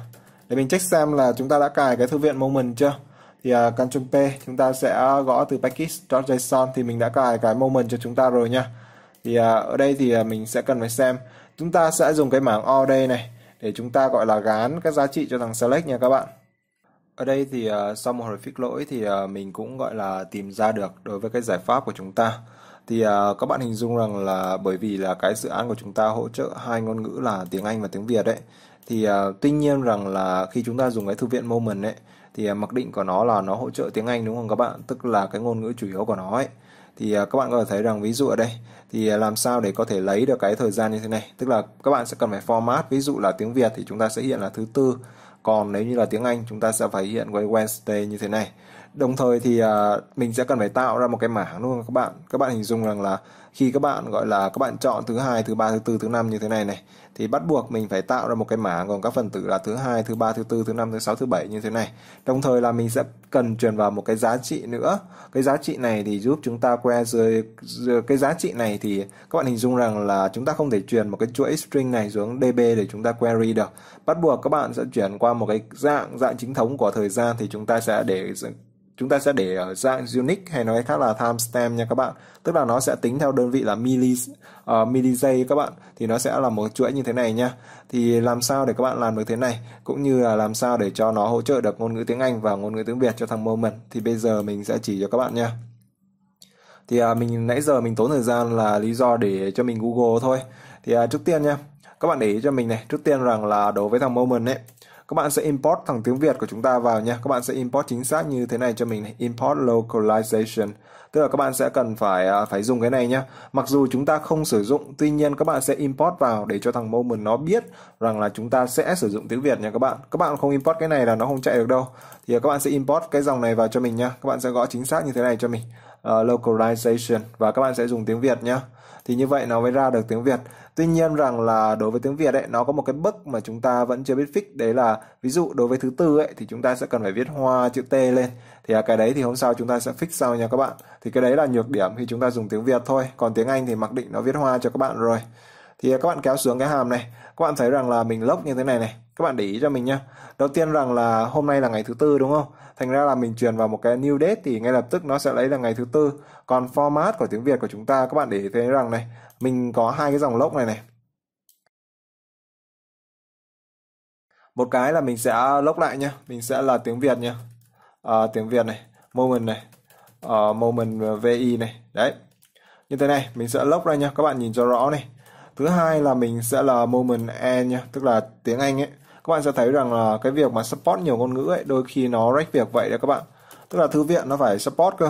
để mình check xem là chúng ta đã cài cái thư viện moment chưa thì uh, ờ, Ctrl P chúng ta sẽ gõ từ package.json thì mình đã cài cái moment cho chúng ta rồi nha thì uh, ở đây thì uh, mình sẽ cần phải xem chúng ta sẽ dùng cái mảng all day này để chúng ta gọi là gán các giá trị cho thằng select nha các bạn ở đây thì uh, sau một hồi fix lỗi thì uh, mình cũng gọi là tìm ra được đối với cái giải pháp của chúng ta thì uh, các bạn hình dung rằng là bởi vì là cái dự án của chúng ta hỗ trợ hai ngôn ngữ là tiếng Anh và tiếng Việt đấy thì uh, tuy nhiên rằng là khi chúng ta dùng cái thư viện Moment ấy thì uh, mặc định của nó là nó hỗ trợ tiếng Anh đúng không các bạn tức là cái ngôn ngữ chủ yếu của nó ấy thì uh, các bạn có thể thấy rằng ví dụ ở đây thì làm sao để có thể lấy được cái thời gian như thế này tức là các bạn sẽ cần phải format ví dụ là tiếng Việt thì chúng ta sẽ hiện là thứ tư còn nếu như là tiếng Anh chúng ta sẽ phải hiện với Wednesday như thế này. Đồng thời thì à, mình sẽ cần phải tạo ra một cái mảng luôn các bạn. Các bạn hình dung rằng là khi các bạn gọi là các bạn chọn thứ hai, thứ ba, thứ tư, thứ năm như thế này này thì bắt buộc mình phải tạo ra một cái mảng gồm các phần tử là thứ hai thứ ba thứ tư thứ năm thứ sáu thứ bảy như thế này đồng thời là mình sẽ cần truyền vào một cái giá trị nữa cái giá trị này thì giúp chúng ta que dưới, dưới cái giá trị này thì các bạn hình dung rằng là chúng ta không thể truyền một cái chuỗi string này xuống db để chúng ta query được bắt buộc các bạn sẽ chuyển qua một cái dạng dạng chính thống của thời gian thì chúng ta sẽ để chúng ta sẽ để ở dạng unit hay nói khác là timestamp nha các bạn tức là nó sẽ tính theo đơn vị là milli uh, ờ, milli giây các bạn thì nó sẽ là một chuỗi như thế này nha thì làm sao để các bạn làm được thế này cũng như là làm sao để cho nó hỗ trợ được ngôn ngữ tiếng Anh và ngôn ngữ tiếng Việt cho thằng moment thì bây giờ mình sẽ chỉ cho các bạn nha thì uh, mình nãy giờ mình tốn thời gian là lý do để cho mình Google thôi thì uh, trước tiên nha các bạn để ý cho mình này trước tiên rằng là đối với thằng moment ấy các bạn sẽ import thằng tiếng Việt của chúng ta vào nha các bạn sẽ import chính xác như thế này cho mình này. import localization tức là các bạn sẽ cần phải à, phải dùng cái này nhá mặc dù chúng ta không sử dụng tuy nhiên các bạn sẽ import vào để cho thằng moment nó biết rằng là chúng ta sẽ sử dụng tiếng Việt nha các bạn các bạn không import cái này là nó không chạy được đâu thì à, các bạn sẽ import cái dòng này vào cho mình nha các bạn sẽ gõ chính xác như thế này cho mình uh, localization và các bạn sẽ dùng tiếng Việt nhá thì như vậy nó mới ra được tiếng Việt Tuy nhiên rằng là đối với tiếng Việt ấy nó có một cái bậc mà chúng ta vẫn chưa biết fix đấy là ví dụ đối với thứ tư ấy thì chúng ta sẽ cần phải viết hoa chữ T lên. Thì à, cái đấy thì hôm sau chúng ta sẽ fix sau nha các bạn. Thì cái đấy là nhược điểm khi chúng ta dùng tiếng Việt thôi, còn tiếng Anh thì mặc định nó viết hoa cho các bạn rồi. Thì à, các bạn kéo xuống cái hàm này, các bạn thấy rằng là mình lốc như thế này này, các bạn để ý cho mình nhá. Đầu tiên rằng là hôm nay là ngày thứ tư đúng không? Thành ra là mình truyền vào một cái new date thì ngay lập tức nó sẽ lấy là ngày thứ tư. Còn format của tiếng Việt của chúng ta các bạn để ý thấy rằng này, mình có hai cái dòng lốc này này một cái là mình sẽ lốc lại nhá mình sẽ là tiếng việt nhá à, tiếng việt này moment này uh, moment vi này đấy như thế này mình sẽ lốc ra nhá các bạn nhìn cho rõ này thứ hai là mình sẽ là moment e nhá tức là tiếng anh ấy các bạn sẽ thấy rằng là cái việc mà support nhiều ngôn ngữ ấy đôi khi nó rách việc vậy đấy các bạn tức là thư viện nó phải support cơ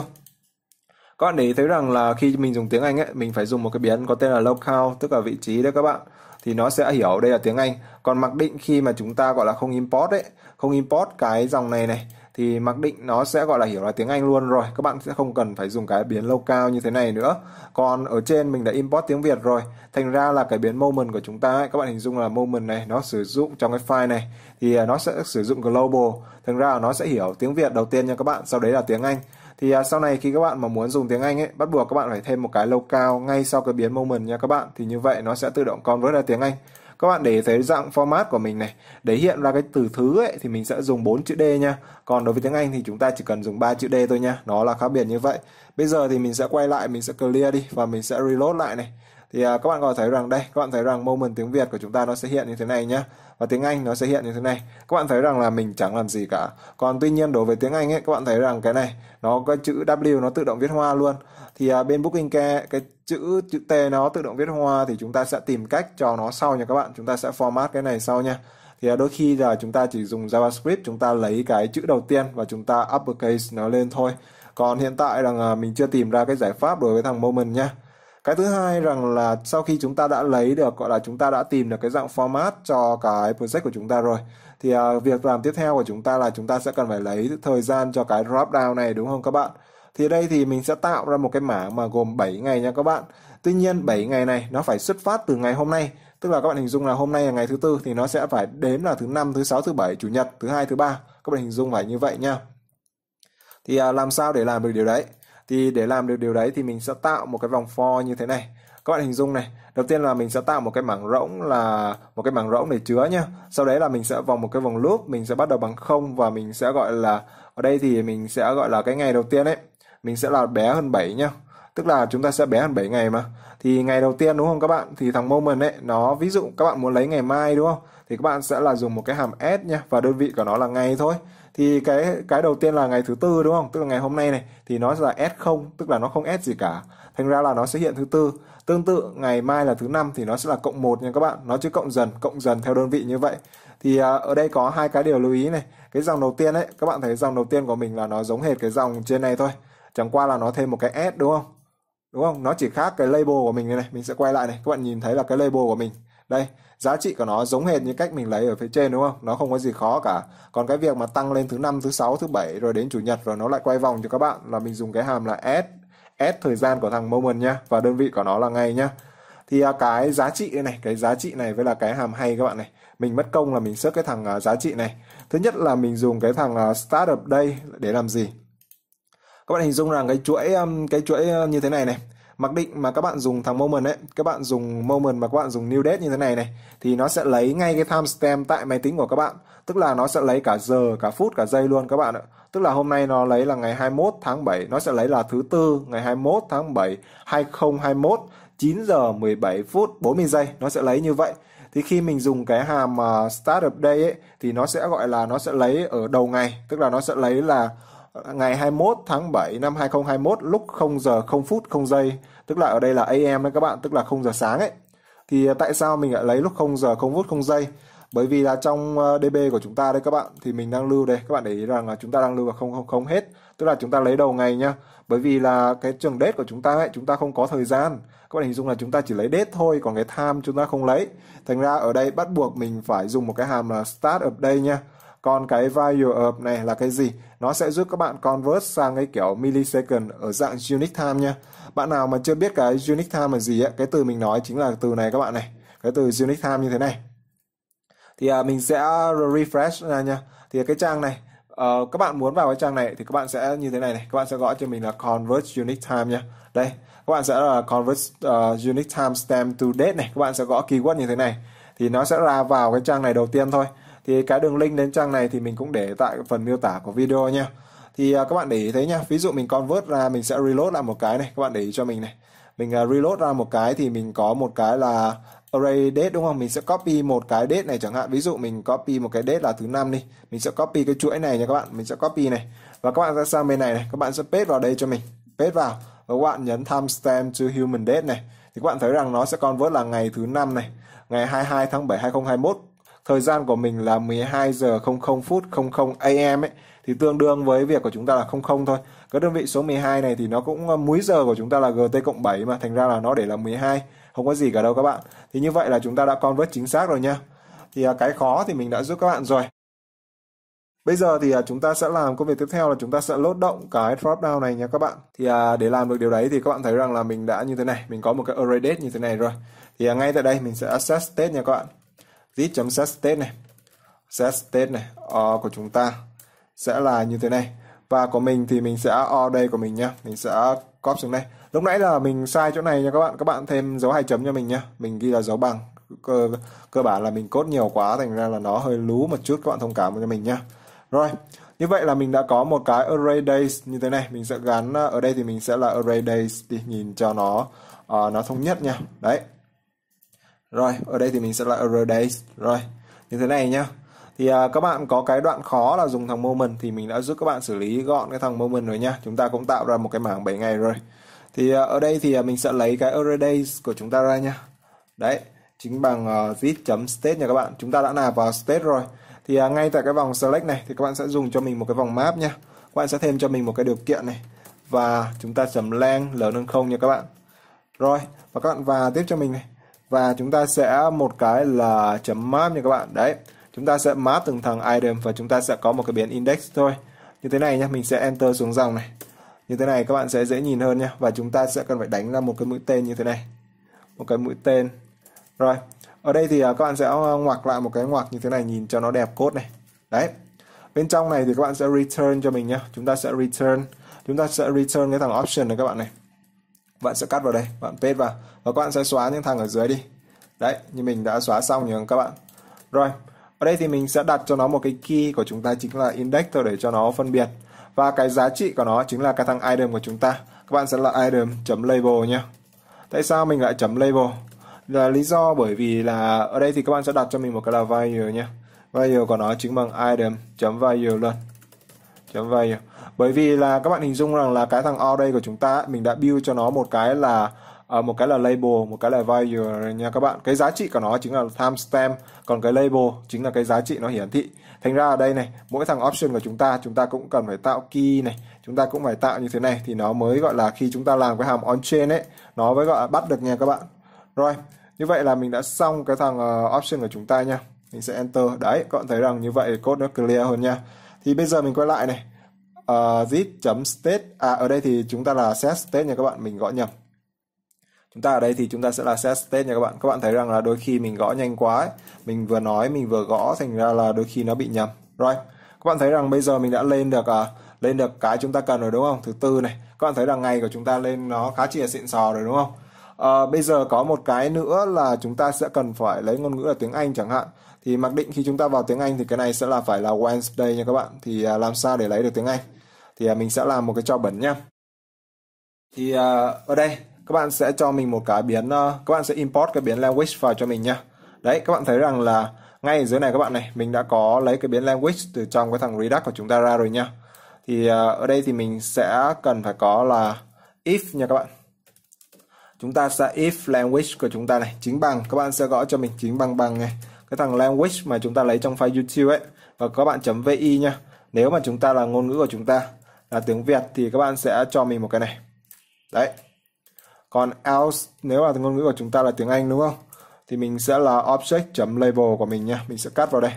các bạn để ý thấy rằng là khi mình dùng tiếng Anh ấy mình phải dùng một cái biến có tên là locale tức là vị trí đấy các bạn thì nó sẽ hiểu đây là tiếng Anh còn mặc định khi mà chúng ta gọi là không import ấy không import cái dòng này này thì mặc định nó sẽ gọi là hiểu là tiếng Anh luôn rồi các bạn sẽ không cần phải dùng cái biến locale như thế này nữa còn ở trên mình đã import tiếng Việt rồi thành ra là cái biến moment của chúng ta ấy, các bạn hình dung là moment này nó sử dụng trong cái file này thì à, nó sẽ sử dụng global thành ra là nó sẽ hiểu tiếng Việt đầu tiên nha các bạn sau đấy là tiếng Anh thì à, sau này khi các bạn mà muốn dùng tiếng Anh ấy bắt buộc các bạn phải thêm một cái locale ngay sau cái biến moment nha các bạn thì như vậy nó sẽ tự động convert ra tiếng Anh các bạn để thấy dạng format của mình này để hiện ra cái từ thứ ấy thì mình sẽ dùng 4 chữ D nha còn đối với tiếng Anh thì chúng ta chỉ cần dùng 3 chữ D thôi nha nó là khác biệt như vậy bây giờ thì mình sẽ quay lại mình sẽ clear đi và mình sẽ reload lại này thì à, các bạn có thấy rằng đây các bạn thấy rằng moment tiếng Việt của chúng ta nó sẽ hiện như thế này nhé và tiếng Anh nó sẽ hiện như thế này các bạn thấy rằng là mình chẳng làm gì cả còn tuy nhiên đối với tiếng Anh ấy các bạn thấy rằng cái này nó có chữ W nó tự động viết hoa luôn thì à, bên Booking Care cái chữ chữ T nó tự động viết hoa thì chúng ta sẽ tìm cách cho nó sau nha các bạn chúng ta sẽ format cái này sau nha thì à, đôi khi là chúng ta chỉ dùng JavaScript chúng ta lấy cái chữ đầu tiên và chúng ta uppercase nó lên thôi còn hiện tại là mình chưa tìm ra cái giải pháp đối với thằng moment nhá cái thứ hai rằng là sau khi chúng ta đã lấy được gọi là chúng ta đã tìm được cái dạng format cho cái project của chúng ta rồi thì uh, việc làm tiếp theo của chúng ta là chúng ta sẽ cần phải lấy thời gian cho cái drop down này đúng không các bạn thì đây thì mình sẽ tạo ra một cái mảng mà gồm 7 ngày nha các bạn tuy nhiên 7 ngày này nó phải xuất phát từ ngày hôm nay tức là các bạn hình dung là hôm nay là ngày thứ tư thì nó sẽ phải đếm là thứ năm thứ sáu thứ bảy chủ nhật thứ hai thứ ba các bạn hình dung phải như vậy nha thì uh, làm sao để làm được điều đấy thì để làm được điều đấy thì mình sẽ tạo một cái vòng for như thế này các bạn hình dung này đầu tiên là mình sẽ tạo một cái mảng rỗng là một cái mảng rỗng để chứa nhá sau đấy là mình sẽ vòng một cái vòng loop mình sẽ bắt đầu bằng không và mình sẽ gọi là ở đây thì mình sẽ gọi là cái ngày đầu tiên ấy mình sẽ là bé hơn 7 nhá tức là chúng ta sẽ bé hơn 7 ngày mà thì ngày đầu tiên đúng không các bạn thì thằng moment ấy nó ví dụ các bạn muốn lấy ngày mai đúng không thì các bạn sẽ là dùng một cái hàm s nhá và đơn vị của nó là ngày thôi thì cái cái đầu tiên là ngày thứ tư đúng không tức là ngày hôm nay này thì nó là s 0 tức là nó không s gì cả thành ra là nó sẽ hiện thứ tư tương tự ngày mai là thứ năm thì nó sẽ là cộng một nha các bạn nó chứ cộng dần cộng dần theo đơn vị như vậy thì à, ở đây có hai cái điều lưu ý này cái dòng đầu tiên ấy các bạn thấy dòng đầu tiên của mình là nó giống hệt cái dòng trên này thôi chẳng qua là nó thêm một cái s đúng không đúng không nó chỉ khác cái label của mình như này mình sẽ quay lại này các bạn nhìn thấy là cái label của mình đây giá trị của nó giống hệt như cách mình lấy ở phía trên đúng không nó không có gì khó cả còn cái việc mà tăng lên thứ năm thứ sáu thứ bảy rồi đến chủ nhật rồi nó lại quay vòng cho các bạn là mình dùng cái hàm là S S thời gian của thằng moment nhá và đơn vị của nó là ngày nhá thì à, cái giá trị này cái giá trị này với là cái hàm hay các bạn này mình mất công là mình search cái thằng à, giá trị này thứ nhất là mình dùng cái thằng à, startup day để làm gì các bạn hình dung rằng cái chuỗi cái chuỗi như thế này này mặc định mà các bạn dùng thằng moment ấy các bạn dùng moment mà các bạn dùng new date như thế này này thì nó sẽ lấy ngay cái timestamp tại máy tính của các bạn tức là nó sẽ lấy cả giờ cả phút cả giây luôn các bạn ạ tức là hôm nay nó lấy là ngày 21 tháng 7 nó sẽ lấy là thứ tư ngày 21 tháng 7 2021 9 giờ 17 phút 40 giây nó sẽ lấy như vậy thì khi mình dùng cái hàm uh, à, startup day ấy thì nó sẽ gọi là nó sẽ lấy ở đầu ngày tức là nó sẽ lấy là ngày 21 tháng 7 năm 2021 lúc 0 giờ 0 phút 0 giây tức là ở đây là AM đấy các bạn tức là 0 giờ sáng ấy thì à, tại sao mình lại lấy lúc 0 giờ 0 phút 0 giây bởi vì là trong DB à, của chúng ta đây các bạn thì mình đang lưu đây các bạn để ý rằng là chúng ta đang lưu và không không hết tức là chúng ta lấy đầu ngày nhá bởi vì là cái trường date của chúng ta ấy chúng ta không có thời gian các bạn hình dung là chúng ta chỉ lấy date thôi còn cái time chúng ta không lấy thành ra ở đây bắt buộc mình phải dùng một cái hàm là start update nhá còn cái value of này là cái gì nó sẽ giúp các bạn convert sang cái kiểu millisecond ở dạng unit time nha bạn nào mà chưa biết cái unique time là gì ấy, cái từ mình nói chính là từ này các bạn này cái từ unique time như thế này thì à, mình sẽ refresh ra nha thì cái trang này uh, các bạn muốn vào cái trang này thì các bạn sẽ như thế này này các bạn sẽ gõ cho mình là convert unique time nha đây các bạn sẽ là convert uh, unique time stamp to date này các bạn sẽ gõ keyword như thế này thì nó sẽ ra vào cái trang này đầu tiên thôi thì cái đường link đến trang này thì mình cũng để tại phần miêu tả của video nha thì uh, các bạn để ý thấy nha ví dụ mình convert ra mình sẽ reload lại một cái này các bạn để ý cho mình này mình uh, reload ra một cái thì mình có một cái là array date đúng không mình sẽ copy một cái date này chẳng hạn ví dụ mình copy một cái date là thứ năm đi mình sẽ copy cái chuỗi này nha các bạn mình sẽ copy này và các bạn ra sang bên này này các bạn sẽ paste vào đây cho mình paste vào và các bạn nhấn timestamp to human date này thì các bạn thấy rằng nó sẽ convert là ngày thứ năm này ngày 22 tháng 7 2021 thời gian của mình là 12 giờ 00 phút 00 AM ấy thì tương đương với việc của chúng ta là 00 thôi. Cái đơn vị số 12 này thì nó cũng ờ, múi giờ của chúng ta là GT cộng 7 mà thành ra là nó để là 12, không có gì cả đâu các bạn. Thì như vậy là chúng ta đã convert chính xác rồi nha. Thì à, cái khó thì mình đã giúp các bạn rồi. Bây giờ thì à, chúng ta sẽ làm công việc tiếp theo là chúng ta sẽ lốt động cái drop down này nha các bạn. Thì à, để làm được điều đấy thì các bạn thấy rằng là mình đã như thế này, mình có một cái array date như thế này rồi. Thì ngay tại đây mình sẽ access state nha các bạn git.setState này set setState này uh, của chúng ta sẽ là như thế này và của mình thì mình sẽ o đây của mình nhá mình sẽ copy xuống đây lúc nãy là mình sai chỗ này nha các bạn các bạn thêm dấu hai chấm cho mình nhá mình ghi là dấu bằng cơ, cơ bản là mình cốt nhiều quá thành ra là nó hơi lú một chút các bạn thông cảm cho mình nhá rồi như vậy là mình đã có một cái array days như thế này mình sẽ gắn ờ, ở đây thì mình sẽ là array days đi nhìn cho nó uh, nó thống nhất nha đấy rồi ở đây thì mình sẽ là array days rồi như thế này nhá thì à, các bạn có cái đoạn khó là dùng thằng moment thì mình đã giúp các bạn xử lý gọn cái thằng moment rồi nhá chúng ta cũng tạo ra một cái mảng 7 ngày rồi thì à, ở đây thì à, mình sẽ lấy cái array days của chúng ta ra nhá đấy chính bằng uh, à, chấm state nha các bạn chúng ta đã nạp vào state rồi thì à, ngay tại cái vòng select này thì các bạn sẽ dùng cho mình một cái vòng map nhá các bạn sẽ thêm cho mình một cái điều kiện này và chúng ta chấm len lớn hơn không nha các bạn rồi và các bạn và tiếp cho mình này và chúng ta sẽ một cái là chấm map nha các bạn đấy chúng ta sẽ map từng thằng item và chúng ta sẽ có một cái biến index thôi như thế này nhá mình sẽ enter xuống dòng này như thế này các bạn sẽ dễ nhìn hơn nhá và chúng ta sẽ cần phải đánh ra một cái mũi tên như thế này một cái mũi tên rồi ở đây thì à, các bạn sẽ à, ngoặc lại một cái ngoặc như thế này nhìn cho nó đẹp cốt này đấy bên trong này thì các bạn sẽ return cho mình nhá chúng ta sẽ return chúng ta sẽ return cái thằng option này các bạn này bạn sẽ cắt vào đây bạn paste vào và các bạn sẽ xóa những thằng ở dưới đi đấy như mình đã xóa xong nhường các bạn rồi ở đây thì mình sẽ đặt cho nó một cái key của chúng ta chính là index thôi để cho nó phân biệt và cái giá trị của nó chính là cái thằng item của chúng ta các bạn sẽ là item label nhé tại sao mình lại chấm label là lý do bởi vì là ở đây thì các bạn sẽ đặt cho mình một cái là value nhé value của nó chính bằng item chấm value luôn chấm value bởi vì là các bạn hình dung rằng là cái thằng array của chúng ta mình đã build cho nó một cái là uh, một cái là label một cái là value nha các bạn cái giá trị của nó chính là timestamp còn cái label chính là cái giá trị nó hiển thị thành ra ở đây này mỗi thằng option của chúng ta chúng ta cũng cần phải tạo key này chúng ta cũng phải tạo như thế này thì nó mới gọi là khi chúng ta làm cái hàm on chain ấy nó mới gọi là bắt được nha các bạn rồi như vậy là mình đã xong cái thằng uh, option của chúng ta nha mình sẽ enter đấy các bạn thấy rằng như vậy code nó clear hơn nha thì bây giờ mình quay lại này uh, ờ, zip.state à ở đây thì chúng ta là set state nha các bạn mình gõ nhầm chúng ta ở đây thì chúng ta sẽ là set state nha các bạn các bạn thấy rằng là đôi khi mình gõ nhanh quá ấy. mình vừa nói mình vừa gõ thành ra là đôi khi nó bị nhầm rồi right. các bạn thấy rằng bây giờ mình đã lên được à, lên được cái chúng ta cần rồi đúng không thứ tư này các bạn thấy rằng ngày của chúng ta lên nó khá chi là xịn sò rồi đúng không à, bây giờ có một cái nữa là chúng ta sẽ cần phải lấy ngôn ngữ là tiếng anh chẳng hạn thì mặc định khi chúng ta vào tiếng anh thì cái này sẽ là phải là Wednesday nha các bạn thì à, làm sao để lấy được tiếng anh thì à, mình sẽ làm một cái cho bẩn nhá thì à, ở đây các bạn sẽ cho mình một cái biến ờ, các bạn sẽ import cái biến language vào cho mình nhá đấy các bạn thấy rằng là ngay ở dưới này các bạn này mình đã có lấy cái biến language từ trong cái thằng Redux của chúng ta ra rồi nhá thì à, ở đây thì mình sẽ cần phải có là if nha các bạn chúng ta sẽ if language của chúng ta này chính bằng các bạn sẽ gõ cho mình chính bằng bằng này cái thằng language mà chúng ta lấy trong file YouTube ấy và các bạn chấm vi nha nếu mà chúng ta là ngôn ngữ của chúng ta là tiếng Việt thì các bạn sẽ cho mình một cái này đấy còn else nếu là ngôn ngữ của chúng ta là tiếng Anh đúng không thì mình sẽ là object.label của mình nha mình sẽ cắt vào đây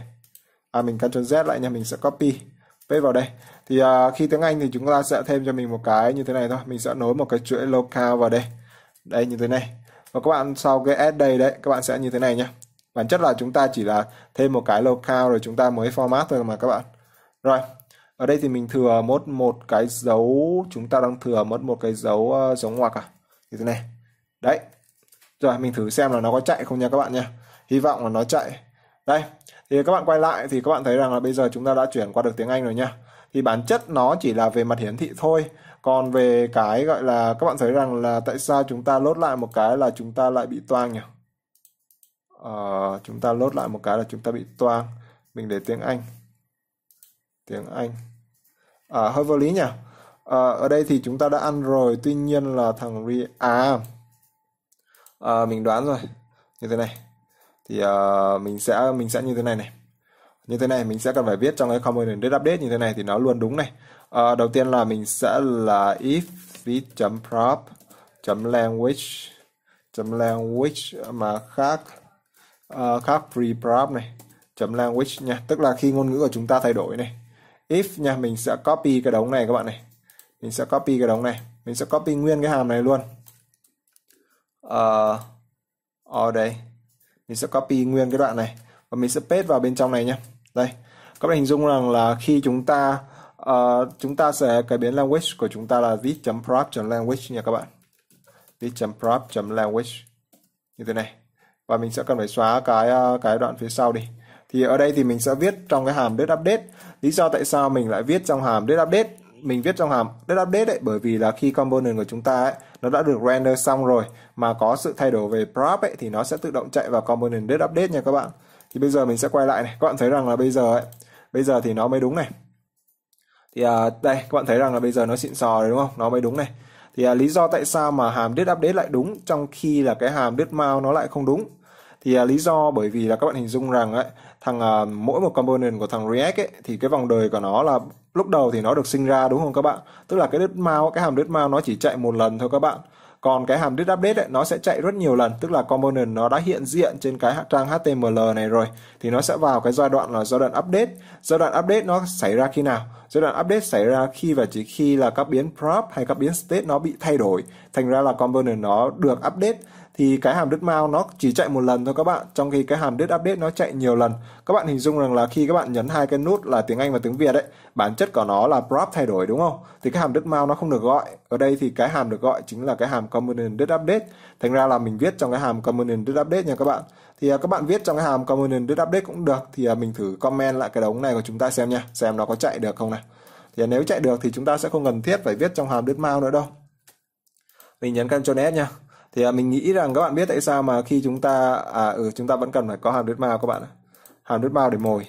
à mình Ctrl Z lại nha mình sẽ copy paste vào đây thì à, khi tiếng Anh thì chúng ta sẽ thêm cho mình một cái như thế này thôi mình sẽ nối một cái chuỗi local vào đây đây như thế này và các bạn sau cái add đây đấy các bạn sẽ như thế này nha. bản chất là chúng ta chỉ là thêm một cái local rồi chúng ta mới format thôi mà các bạn rồi ở đây thì mình thừa mất một cái dấu chúng ta đang thừa mất một cái dấu uh, ờ, dấu ngoặc à như thế này đấy rồi mình thử xem là nó có chạy không nha các bạn nha hy vọng là nó chạy đây thì các bạn quay lại thì các bạn thấy rằng là bây giờ chúng ta đã chuyển qua được tiếng Anh rồi nha thì bản chất nó chỉ là về mặt hiển thị thôi còn về cái gọi là các bạn thấy rằng là tại sao chúng ta lốt lại một cái là chúng ta lại bị toang nhỉ ờ, chúng ta lốt lại một cái là chúng ta bị toang mình để tiếng Anh tiếng Anh à, hơi vô lý nhỉ à, ở đây thì chúng ta đã ăn rồi tuy nhiên là thằng re à, à mình đoán rồi như thế này thì à, mình sẽ mình sẽ như thế này này như thế này mình sẽ cần phải viết trong cái component date update như thế này thì nó luôn đúng này à, đầu tiên là mình sẽ là if viết chấm prop chấm language chấm language mà khác uh, khác pre prop này chấm language nha tức là khi ngôn ngữ của chúng ta thay đổi này if nha mình sẽ copy cái đống này các bạn này mình sẽ copy cái đống này mình sẽ copy nguyên cái hàm này luôn ờ uh, ờ, ở đây mình sẽ copy nguyên cái đoạn này và mình sẽ paste vào bên trong này nhé đây các bạn hình dung rằng là khi chúng ta uh, chúng ta sẽ cái biến language của chúng ta là vid.prop.language nha các bạn vid.prop.language như thế này và mình sẽ cần phải xóa cái ờ, cái đoạn phía sau đi thì ở đây thì mình sẽ viết trong cái hàm date update lý do tại sao mình lại viết trong hàm date update mình viết trong hàm date update đấy bởi vì là khi component của chúng ta ấy, nó đã được render xong rồi mà có sự thay đổi về prop ấy, thì nó sẽ tự động chạy vào component date update nha các bạn thì bây giờ mình sẽ quay lại này các bạn thấy rằng là bây giờ ấy, bây giờ thì nó mới đúng này thì à, đây các bạn thấy rằng là bây giờ nó xịn sò đúng không nó mới đúng này thì à, lý do tại sao mà hàm date update lại đúng trong khi là cái hàm date mount nó lại không đúng thì à, lý do bởi vì là các bạn hình dung rằng ấy, thằng uh, mỗi một component của thằng React ấy thì cái vòng đời của nó là lúc đầu thì nó được sinh ra đúng không các bạn? Tức là cái dead mount cái hàm dead mount nó chỉ chạy một lần thôi các bạn. Còn cái hàm dead update ấy, nó sẽ chạy rất nhiều lần, tức là component nó đã hiện diện trên cái trang HTML này rồi thì nó sẽ vào cái giai đoạn là giai đoạn update. Giai đoạn update nó xảy ra khi nào? Giai đoạn update xảy ra khi và chỉ khi là các biến prop hay các biến state nó bị thay đổi, thành ra là component nó được update thì cái hàm dead mount nó chỉ chạy một lần thôi các bạn trong khi cái hàm dead update nó chạy nhiều lần các bạn hình dung rằng là khi các bạn nhấn hai cái nút là tiếng Anh và tiếng Việt đấy bản chất của nó là prop thay đổi đúng không thì cái hàm dead mount nó không được gọi ở đây thì cái hàm được gọi chính là cái hàm component dead update thành ra là mình viết trong cái hàm component dead update nha các bạn thì à, các bạn viết trong cái hàm component dead update cũng được thì à, mình thử comment lại cái đống này của chúng ta xem nha xem nó có chạy được không nào thì à, nếu chạy được thì chúng ta sẽ không cần thiết phải viết trong hàm dead mount nữa đâu mình nhấn Ctrl S nha thì à, mình nghĩ rằng các bạn biết tại sao mà khi chúng ta à ừ, chúng ta vẫn cần phải có hàm đứt mao các bạn hàm đứt mao để mồi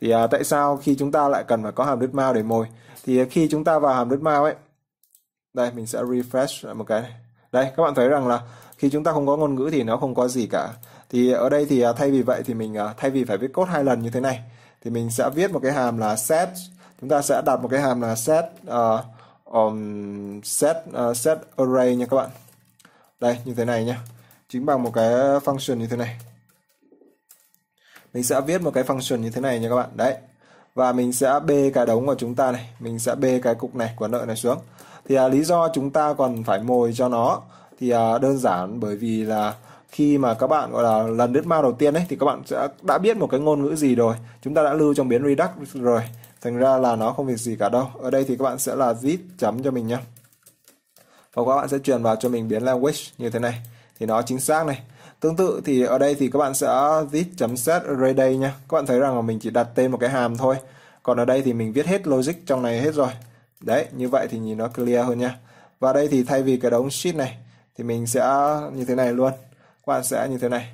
thì à, tại sao khi chúng ta lại cần phải có hàm đứt mao để mồi thì à, khi chúng ta vào hàm đứt mao ấy đây mình sẽ refresh một cái này. đây các bạn thấy rằng là khi chúng ta không có ngôn ngữ thì nó không có gì cả thì à, ở đây thì à, thay vì vậy thì mình à, thay vì phải viết code hai lần như thế này thì mình sẽ viết một cái hàm là set chúng ta sẽ đặt một cái hàm là set uh, um, set uh, set array nha các bạn đây như thế này nhé chính bằng một cái function như thế này mình sẽ viết một cái function như thế này nha các bạn đấy và mình sẽ bê cái đống của chúng ta này mình sẽ bê cái cục này của nợ này xuống thì à, lý do chúng ta còn phải mồi cho nó thì à, đơn giản bởi vì là khi mà các bạn gọi là lần đứt ma đầu tiên ấy thì các bạn sẽ đã biết một cái ngôn ngữ gì rồi chúng ta đã lưu trong biến redux rồi thành ra là nó không việc gì cả đâu ở đây thì các bạn sẽ là zip chấm cho mình nhé và các bạn sẽ truyền vào cho mình biến language như thế này thì nó chính xác này tương tự thì ở đây thì các bạn sẽ this set array đây nha các bạn thấy rằng là mình chỉ đặt tên một cái hàm thôi còn ở đây thì mình viết hết logic trong này hết rồi đấy như vậy thì nhìn nó clear hơn nha và đây thì thay vì cái đống sheet này thì mình sẽ như thế này luôn các bạn sẽ như thế này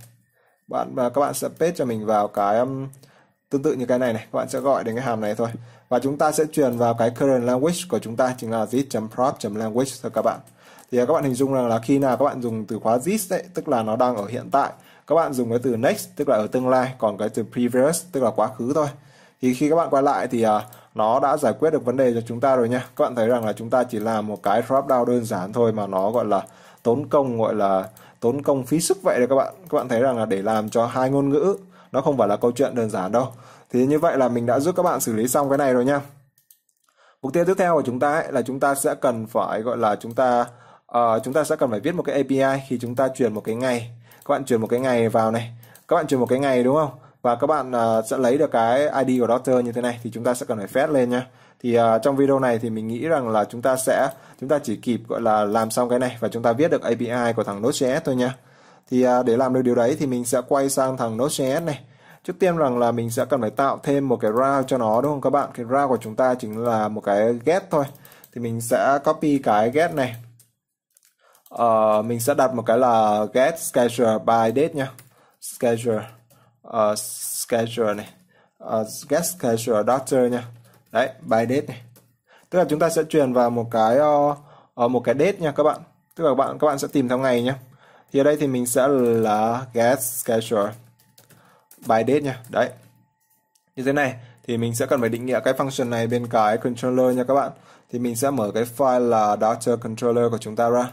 bạn và các bạn sẽ paste cho mình vào cái um, tương tự như cái này này các bạn sẽ gọi đến cái hàm này thôi và chúng ta sẽ truyền vào cái current language của chúng ta chính là this.prop.language thôi các bạn thì các bạn hình dung rằng là khi nào các bạn dùng từ khóa this đấy tức là nó đang ở hiện tại các bạn dùng cái từ next tức là ở tương lai còn cái từ previous tức là quá khứ thôi thì khi các bạn quay lại thì à, nó đã giải quyết được vấn đề cho chúng ta rồi nha các bạn thấy rằng là chúng ta chỉ làm một cái drop down đơn giản thôi mà nó gọi là tốn công gọi là tốn công phí sức vậy đấy các bạn các bạn thấy rằng là để làm cho hai ngôn ngữ nó không phải là câu chuyện đơn giản đâu thì như vậy là mình đã giúp các bạn xử lý xong cái này rồi nha mục tiêu tiếp theo của chúng ta ấy, là chúng ta sẽ cần phải gọi là chúng ta Ờ, chúng ta sẽ cần phải viết một cái API khi chúng ta chuyển một cái ngày các bạn chuyển một cái ngày vào này các bạn chuyển một cái ngày đúng không và các bạn uh, sẽ lấy được cái ID của doctor như thế này thì chúng ta sẽ cần phải fetch lên nhá thì uh, trong video này thì mình nghĩ rằng là chúng ta sẽ chúng ta chỉ kịp gọi là làm xong cái này và chúng ta viết được API của thằng Node.js thôi nha thì uh, để làm được điều đấy thì mình sẽ quay sang thằng Node.js này trước tiên rằng là mình sẽ cần phải tạo thêm một cái route cho nó đúng không các bạn cái route của chúng ta chính là một cái get thôi thì mình sẽ copy cái get này uh, mình sẽ đặt một cái là get schedule by date nhá schedule uh, schedule này uh, get schedule doctor nha đấy by date này tức là chúng ta sẽ truyền vào một cái uh, uh, một cái date nha các bạn tức là các bạn các bạn sẽ tìm theo ngày nhé thì ở đây thì mình sẽ là get schedule by date nha đấy như thế này thì mình sẽ cần phải định nghĩa cái function này bên cái controller nha các bạn thì mình sẽ mở cái file là doctor controller của chúng ta ra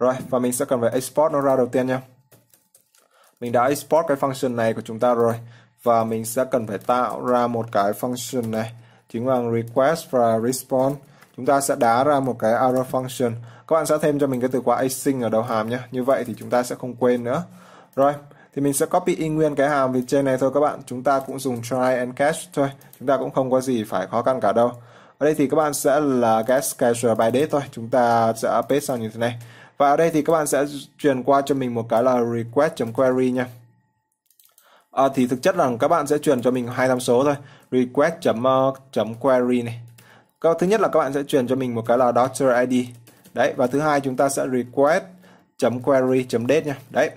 rồi, và mình sẽ cần phải export nó ra đầu tiên nha. Mình đã export cái function này của chúng ta rồi. Và mình sẽ cần phải tạo ra một cái function này. Chính là request và response. Chúng ta sẽ đá ra một cái arrow function. Các bạn sẽ thêm cho mình cái từ khóa async ở đầu hàm nhé. Như vậy thì chúng ta sẽ không quên nữa. Rồi, thì mình sẽ copy y nguyên cái hàm phía trên này thôi các bạn. Chúng ta cũng dùng try and catch thôi. Chúng ta cũng không có gì phải khó khăn cả đâu. Ở đây thì các bạn sẽ là get schedule by date thôi. Chúng ta sẽ paste sang như thế này và ở đây thì các bạn sẽ truyền qua cho mình một cái là request.query nha à, thì thực chất là các bạn sẽ truyền cho mình hai tham số thôi request.query ờ, này các, thứ nhất là các bạn sẽ truyền cho mình một cái là doctor id đấy và thứ hai chúng ta sẽ request query date nha đấy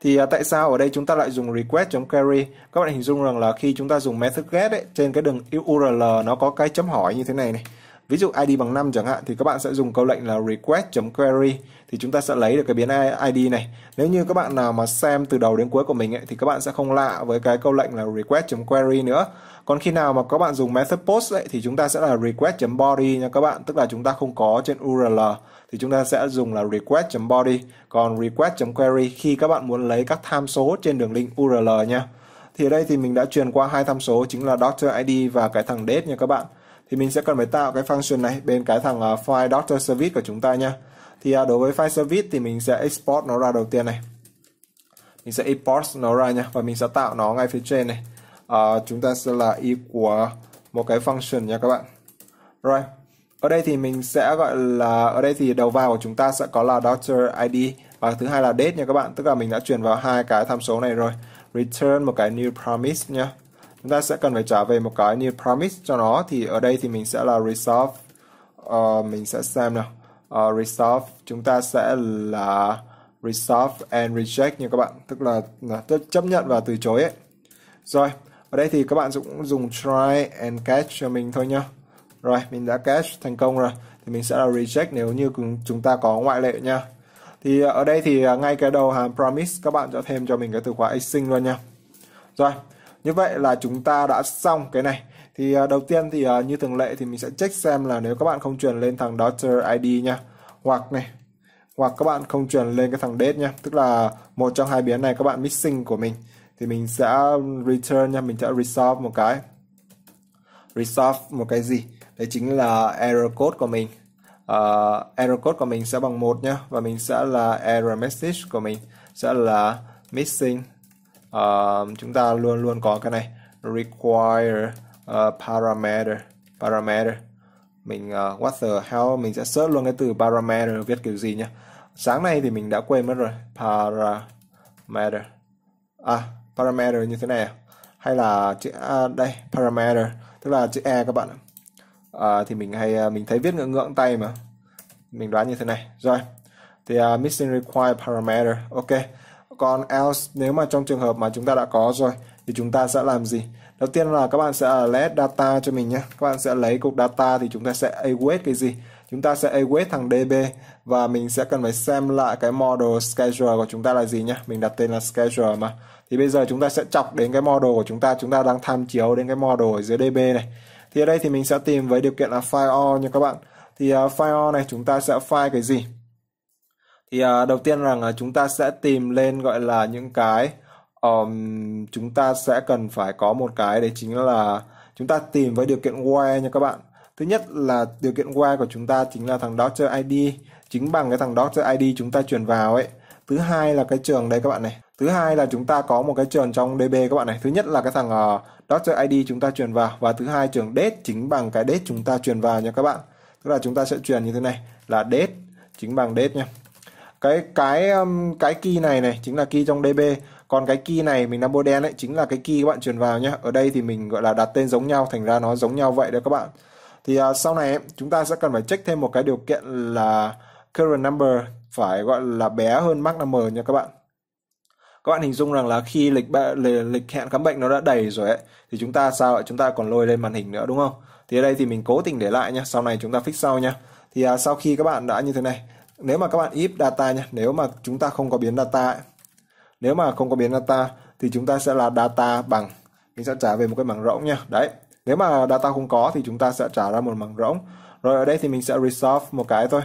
thì à, tại sao ở đây chúng ta lại dùng request query các bạn hình dung rằng là khi chúng ta dùng method get ấy, trên cái đường url nó có cái chấm hỏi như thế này này Ví dụ ID bằng 5 chẳng hạn thì các bạn sẽ dùng câu lệnh là request.query thì chúng ta sẽ lấy được cái biến ID này. Nếu như các bạn nào mà xem từ đầu đến cuối của mình ấy, thì các bạn sẽ không lạ với cái câu lệnh là request.query nữa. Còn khi nào mà các bạn dùng method post ấy, thì chúng ta sẽ là request.body nha các bạn, tức là chúng ta không có trên URL thì chúng ta sẽ dùng là request.body còn request.query khi các bạn muốn lấy các tham số trên đường link URL nha. Thì ở đây thì mình đã truyền qua hai tham số chính là doctor ID và cái thằng date nha các bạn thì mình sẽ cần phải tạo cái function này bên cái thằng uh, file doctor service của chúng ta nha thì uh, đối với file service thì mình sẽ export nó ra đầu tiên này mình sẽ import nó ra nha và mình sẽ tạo nó ngay phía trên này uh, chúng ta sẽ là y của một cái function nha các bạn rồi ở đây thì mình sẽ gọi là ở đây thì đầu vào của chúng ta sẽ có là doctor id và thứ hai là date nha các bạn tức là mình đã chuyển vào hai cái tham số này rồi return một cái new promise nhá chúng ta sẽ cần phải trả về một cái như promise cho nó thì ở đây thì mình sẽ là resolve uh, mình sẽ xem nào uh, resolve chúng ta sẽ là resolve and reject như các bạn tức là, là tức chấp nhận và từ chối ấy rồi ở đây thì các bạn cũng dùng try and catch cho mình thôi nhá rồi mình đã catch thành công rồi thì mình sẽ là reject nếu như chúng ta có ngoại lệ nha thì ở đây thì à, ngay cái đầu hàm promise các bạn cho thêm cho mình cái từ khóa async luôn nha rồi như vậy là chúng ta đã xong cái này thì à, đầu tiên thì à, như thường lệ thì mình sẽ check xem là nếu các bạn không chuyển lên thằng daughter id nha hoặc này hoặc các bạn không chuyển lên cái thằng date nha tức là một trong hai biến này các bạn missing của mình thì mình sẽ return nha mình sẽ resolve một cái resolve một cái gì đấy chính là error code của mình uh, error code của mình sẽ bằng một nhá và mình sẽ là error message của mình sẽ là missing uh, chúng ta luôn luôn có cái này require uh, parameter parameter mình uh, what the hell mình sẽ search luôn cái từ parameter viết kiểu gì nhá sáng nay thì mình đã quên mất rồi parameter à parameter như thế này à? hay là chữ à, đây parameter tức là chữ e các bạn ạ ờ, thì mình hay mình thấy viết ngượng ngượng tay mà mình đoán như thế này rồi thì uh, missing require parameter ok còn else nếu mà trong trường hợp mà chúng ta đã có rồi thì chúng ta sẽ làm gì đầu tiên là các bạn sẽ let data cho mình nhé các bạn sẽ lấy cục data thì chúng ta sẽ await cái gì chúng ta sẽ await thằng db và mình sẽ cần phải xem lại cái model schedule của chúng ta là gì nhé mình đặt tên là schedule mà thì bây giờ chúng ta sẽ chọc đến cái model của chúng ta chúng ta đang tham chiếu đến cái model ở dưới db này thì ở đây thì mình sẽ tìm với điều kiện là file all nha các bạn thì uh, file all này chúng ta sẽ file cái gì thì uh, đầu tiên rằng là chúng ta sẽ tìm lên gọi là những cái um, chúng ta sẽ cần phải có một cái đấy chính là chúng ta tìm với điều kiện where nha các bạn thứ nhất là điều kiện where của chúng ta chính là thằng doctor id chính bằng cái thằng doctor id chúng ta chuyển vào ấy thứ hai là cái trường đây các bạn này thứ hai là chúng ta có một cái trường trong db các bạn này thứ nhất là cái thằng uh, doctor id chúng ta chuyển vào và thứ hai trường date chính bằng cái date chúng ta chuyển vào nha các bạn tức là chúng ta sẽ chuyển như thế này là date chính bằng date nha cái cái um, cái key này này chính là key trong DB còn cái key này mình đang mua đen ấy chính là cái key các bạn truyền vào nhé ở đây thì mình gọi là đặt tên giống nhau thành ra nó giống nhau vậy đấy các bạn thì uh, sau này chúng ta sẽ cần phải check thêm một cái điều kiện là current number phải gọi là bé hơn max number nha các bạn các bạn hình dung rằng là khi lịch lịch hẹn khám bệnh nó đã đầy rồi ấy thì chúng ta sao ạ chúng ta còn lôi lên màn hình nữa đúng không thì ở đây thì mình cố tình để lại nhé sau này chúng ta fix sau nhé thì à, sau khi các bạn đã như thế này nếu mà các bạn if data nhé nếu mà chúng ta không có biến data nếu mà không có biến data thì chúng ta sẽ là data bằng mình sẽ trả về một cái mảng rỗng nha đấy nếu mà data không có thì chúng ta sẽ trả ra một mảng rỗng rồi ở đây thì mình sẽ resolve một cái thôi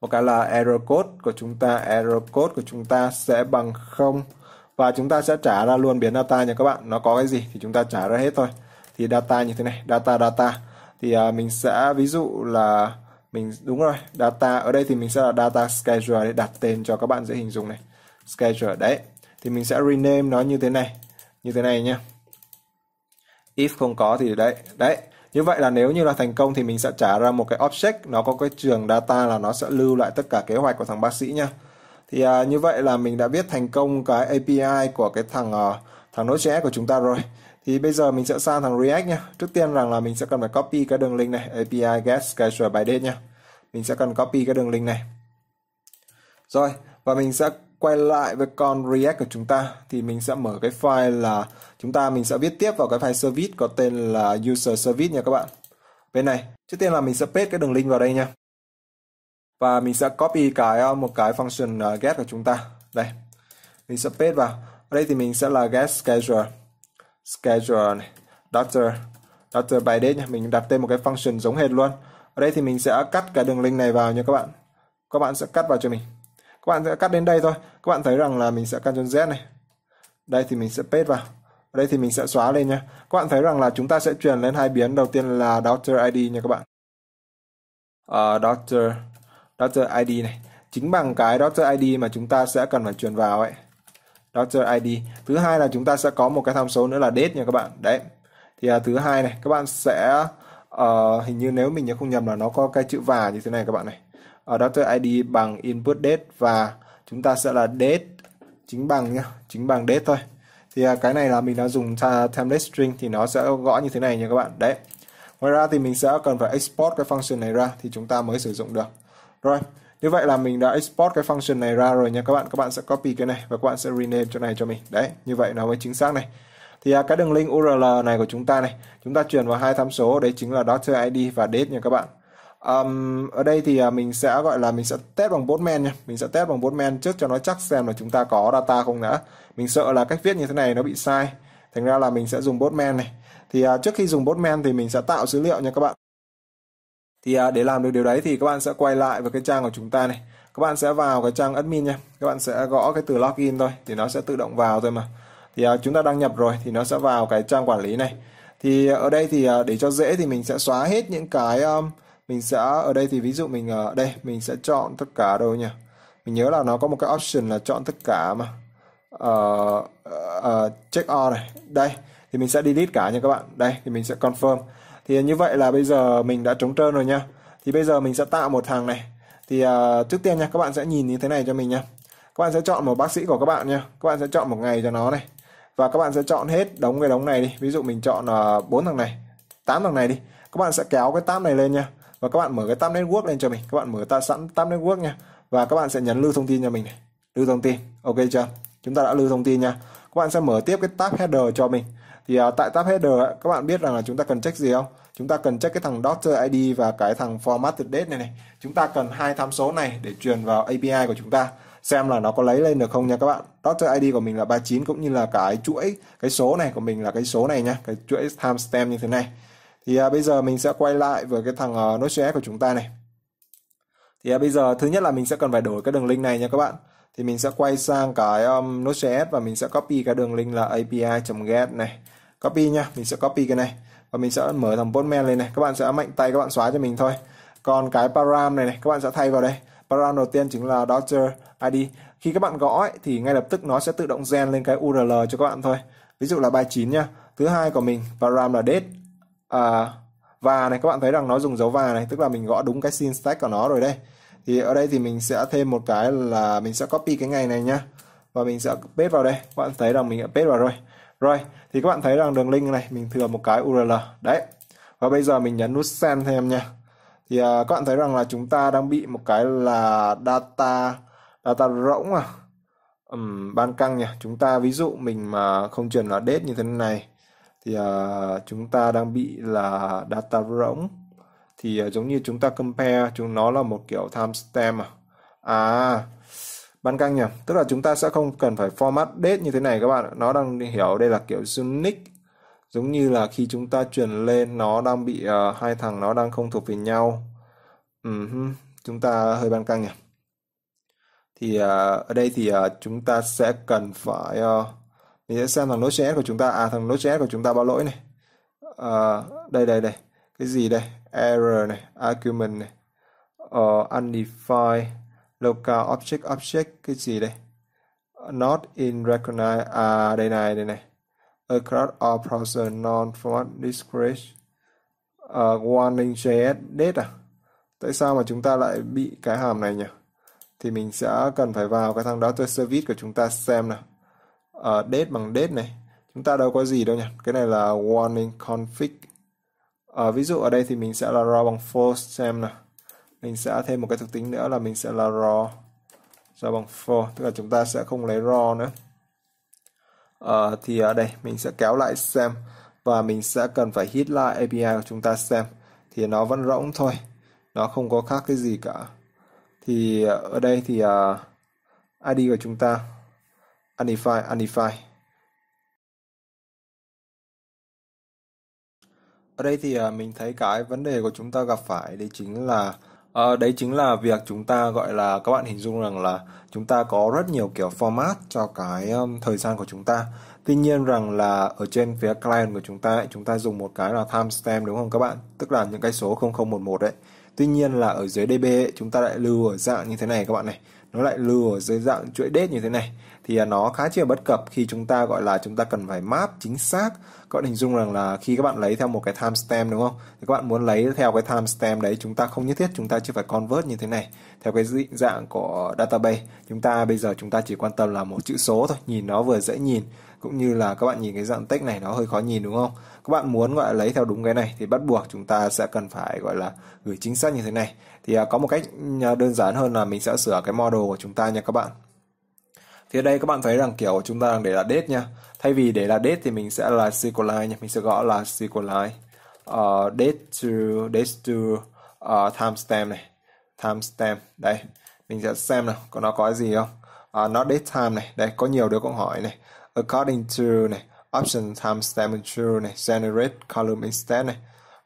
một cái là error code của chúng ta error code của chúng ta sẽ bằng không và chúng ta sẽ trả ra luôn biến data nha các bạn nó có cái gì thì chúng ta trả ra hết thôi thì data như thế này data data thì à, mình sẽ ví dụ là mình đúng rồi data ở đây thì mình sẽ là data schedule để đặt tên cho các bạn dễ hình dung này schedule đấy thì mình sẽ rename nó như thế này như thế này nhé if không có thì đấy đấy như vậy là nếu như là thành công thì mình sẽ trả ra một cái object nó có cái trường data là nó sẽ lưu lại tất cả kế hoạch của thằng bác sĩ nhá thì à, như vậy là mình đã biết thành công cái API của cái thằng uh, thằng Node.js của chúng ta rồi thì bây giờ mình sẽ sang thằng React nha trước tiên rằng là mình sẽ cần phải copy cái đường link này API get schedule by date nha mình sẽ cần copy cái đường link này rồi và mình sẽ quay lại với con React của chúng ta thì mình sẽ mở cái file là chúng ta mình sẽ viết tiếp vào cái file service có tên là user service nha các bạn bên này trước tiên là mình sẽ paste cái đường link vào đây nha và mình sẽ copy cái ờ, một cái function ờ, get của chúng ta đây mình sẽ paste vào ở đây thì mình sẽ là get schedule schedule này, doctor doctor by date nhé. mình đặt tên một cái function giống hệt luôn ở đây thì mình sẽ cắt cái đường link này vào nha các bạn các bạn sẽ cắt vào cho mình các bạn sẽ cắt đến đây thôi các bạn thấy rằng là mình sẽ Ctrl Z này đây thì mình sẽ paste vào ở đây thì mình sẽ xóa lên nha các bạn thấy rằng là chúng ta sẽ truyền lên hai biến đầu tiên là doctor ID nha các bạn uh, doctor doctor ID này chính bằng cái doctor ID mà chúng ta sẽ cần phải truyền vào ấy Router ID. Thứ hai là chúng ta sẽ có một cái tham số nữa là date nha các bạn. Đấy. Thì à, thứ hai này các bạn sẽ uh, hình như nếu mình nhớ không nhầm là nó có cái chữ và như thế này các bạn này. Ở uh, router ID bằng input date và chúng ta sẽ là date chính bằng nhá, chính bằng date thôi. Thì uh, cái này là mình đã dùng template string thì nó sẽ gõ như thế này nha các bạn. Đấy. Ngoài ra thì mình sẽ cần phải export cái function này ra thì chúng ta mới sử dụng được. Rồi như vậy là mình đã export cái function này ra rồi nha các bạn các bạn sẽ copy cái này và các bạn sẽ rename cho này cho mình đấy như vậy nó mới chính xác này thì à, cái đường link URL này của chúng ta này chúng ta chuyển vào hai tham số đấy chính là doctor ID và date nha các bạn um, ở đây thì à, mình sẽ gọi là mình sẽ test bằng botman nha mình sẽ test bằng botman trước cho nó chắc xem là chúng ta có data không nữa. mình sợ là cách viết như thế này nó bị sai thành ra là mình sẽ dùng botman này thì à, trước khi dùng botman thì mình sẽ tạo dữ liệu nha các bạn thì à, để làm được điều đấy thì các bạn sẽ quay lại vào cái trang của chúng ta này các bạn sẽ vào cái trang admin nha các bạn sẽ gõ cái từ login thôi thì nó sẽ tự động vào thôi mà thì à, chúng ta đăng nhập rồi thì nó sẽ vào cái trang quản lý này thì à, ở đây thì để cho dễ thì mình sẽ xóa hết những cái um, mình sẽ ở đây thì ví dụ mình ở đây mình sẽ chọn tất cả đâu nhỉ mình nhớ là nó có một cái option là chọn tất cả mà uh, uh, check all này đây thì mình sẽ delete cả nha các bạn đây thì mình sẽ confirm thì như vậy là bây giờ mình đã trống trơn rồi nha thì bây giờ mình sẽ tạo một thằng này thì uh, trước tiên nha các bạn sẽ nhìn như thế này cho mình nha các bạn sẽ chọn một bác sĩ của các bạn nha các bạn sẽ chọn một ngày cho nó này và các bạn sẽ chọn hết đống cái đống này đi ví dụ mình chọn à, bốn uh, thằng này tám thằng này đi các bạn sẽ kéo cái tab này lên nha và các bạn mở cái tab network lên cho mình các bạn mở ta sẵn tab network nha và các bạn sẽ nhấn lưu thông tin cho mình này lưu thông tin ok chưa chúng ta đã lưu thông tin nha các bạn sẽ mở tiếp cái tab header cho mình thì uh, tại tab header ấy, các bạn biết rằng là chúng ta cần check gì không chúng ta cần check cái thằng doctor id và cái thằng formatted date này này chúng ta cần hai tham số này để truyền vào api của chúng ta xem là nó có lấy lên được không nha các bạn doctor id của mình là 39 cũng như là cái chuỗi cái số này của mình là cái số này nha cái chuỗi timestamp như thế này thì à, bây giờ mình sẽ quay lại với cái thằng uh, ờ, node của chúng ta này thì à, bây giờ thứ nhất là mình sẽ cần phải đổi cái đường link này nha các bạn thì mình sẽ quay sang cái um, Node.js và mình sẽ copy cái đường link là api.get này copy nha mình sẽ copy cái này và mình sẽ mở thằng postman lên này các bạn sẽ mạnh tay các bạn xóa cho mình thôi còn cái param này này các bạn sẽ thay vào đây param đầu tiên chính là docker id khi các bạn gõ ấy, thì ngay lập tức nó sẽ tự động gen lên cái url cho các bạn thôi ví dụ là bài 9 nha thứ hai của mình param là date à, và này các bạn thấy rằng nó dùng dấu và này tức là mình gõ đúng cái syntax của nó rồi đây thì ở đây thì mình sẽ thêm một cái là mình sẽ copy cái ngày này nhá và mình sẽ paste vào đây các bạn thấy rằng mình đã paste vào rồi rồi thì các bạn thấy rằng đường link này mình thừa một cái url đấy và bây giờ mình nhấn nút send thêm nha thì uh, các bạn thấy rằng là chúng ta đang bị một cái là data data rỗng à um, ban căng nhỉ chúng ta ví dụ mình mà không truyền là date như thế này thì uh, chúng ta đang bị là data rỗng thì à, giống như chúng ta compare chúng nó là một kiểu timestamp à à ban căng nhỉ tức là chúng ta sẽ không cần phải format date như thế này các bạn nó đang hiểu đây là kiểu unique giống như là khi chúng ta truyền lên nó đang bị uh, hai thằng nó đang không thuộc về nhau uh-huh. chúng ta hơi ban căng nhỉ thì uh, ở đây thì uh, chúng ta sẽ cần phải uh, mình sẽ xem thằng Node.js của chúng ta à thằng Node.js của chúng ta báo lỗi này uh, đây đây đây cái gì đây error này, argument này, uh, ờ, undefined local object object cái gì đây? Not in recognize à đây này đây này. A class or browser non format discrete uh, warning js date à? Tại sao mà chúng ta lại bị cái hàm này nhỉ? Thì mình sẽ cần phải vào cái thằng data service của chúng ta xem nào. Uh, date bằng date này. Chúng ta đâu có gì đâu nhỉ? Cái này là warning config ở ờ, ví dụ ở đây thì mình sẽ là raw bằng false xem nào mình sẽ thêm một cái thuộc tính nữa là mình sẽ là raw raw bằng false tức là chúng ta sẽ không lấy raw nữa à, thì ở đây mình sẽ kéo lại xem và mình sẽ cần phải hit lại API của chúng ta xem thì nó vẫn rỗng thôi nó không có khác cái gì cả thì ở đây thì uh, ờ, ID của chúng ta unify unify ở đây thì à, mình thấy cái vấn đề của chúng ta gặp phải đấy chính là À, đấy chính là việc chúng ta gọi là các bạn hình dung rằng là chúng ta có rất nhiều kiểu format cho cái um, thời gian của chúng ta tuy nhiên rằng là ở trên phía client của chúng ta ấy, chúng ta dùng một cái là timestamp đúng không các bạn tức là những cái số 0011 đấy tuy nhiên là ở dưới db ấy, chúng ta lại lưu ở dạng như thế này các bạn này nó lại lưu ở dưới dạng chuỗi date như thế này thì nó khá chi là bất cập khi chúng ta gọi là chúng ta cần phải map chính xác các bạn hình dung rằng là khi các bạn lấy theo một cái timestamp đúng không thì các bạn muốn lấy theo cái timestamp đấy chúng ta không nhất thiết chúng ta chưa phải convert như thế này theo cái dạng của database chúng ta bây giờ chúng ta chỉ quan tâm là một chữ số thôi nhìn nó vừa dễ nhìn cũng như là các bạn nhìn cái dạng text này nó hơi khó nhìn đúng không các bạn muốn gọi lấy theo đúng cái này thì bắt buộc chúng ta sẽ cần phải gọi là gửi chính xác như thế này thì à, có một cách à, đơn giản hơn là mình sẽ sửa cái model của chúng ta nha các bạn thì ở đây các bạn thấy rằng kiểu chúng ta đang để là date nha thay vì để là date thì mình sẽ là SQLite nha mình sẽ gõ là SQLite uh, ờ, date to date to uh, timestamp này timestamp đây mình sẽ xem nào có nó có gì không uh, ờ, not date time này đây có nhiều đứa cũng hỏi này according to này option timestamp true này generate column instead này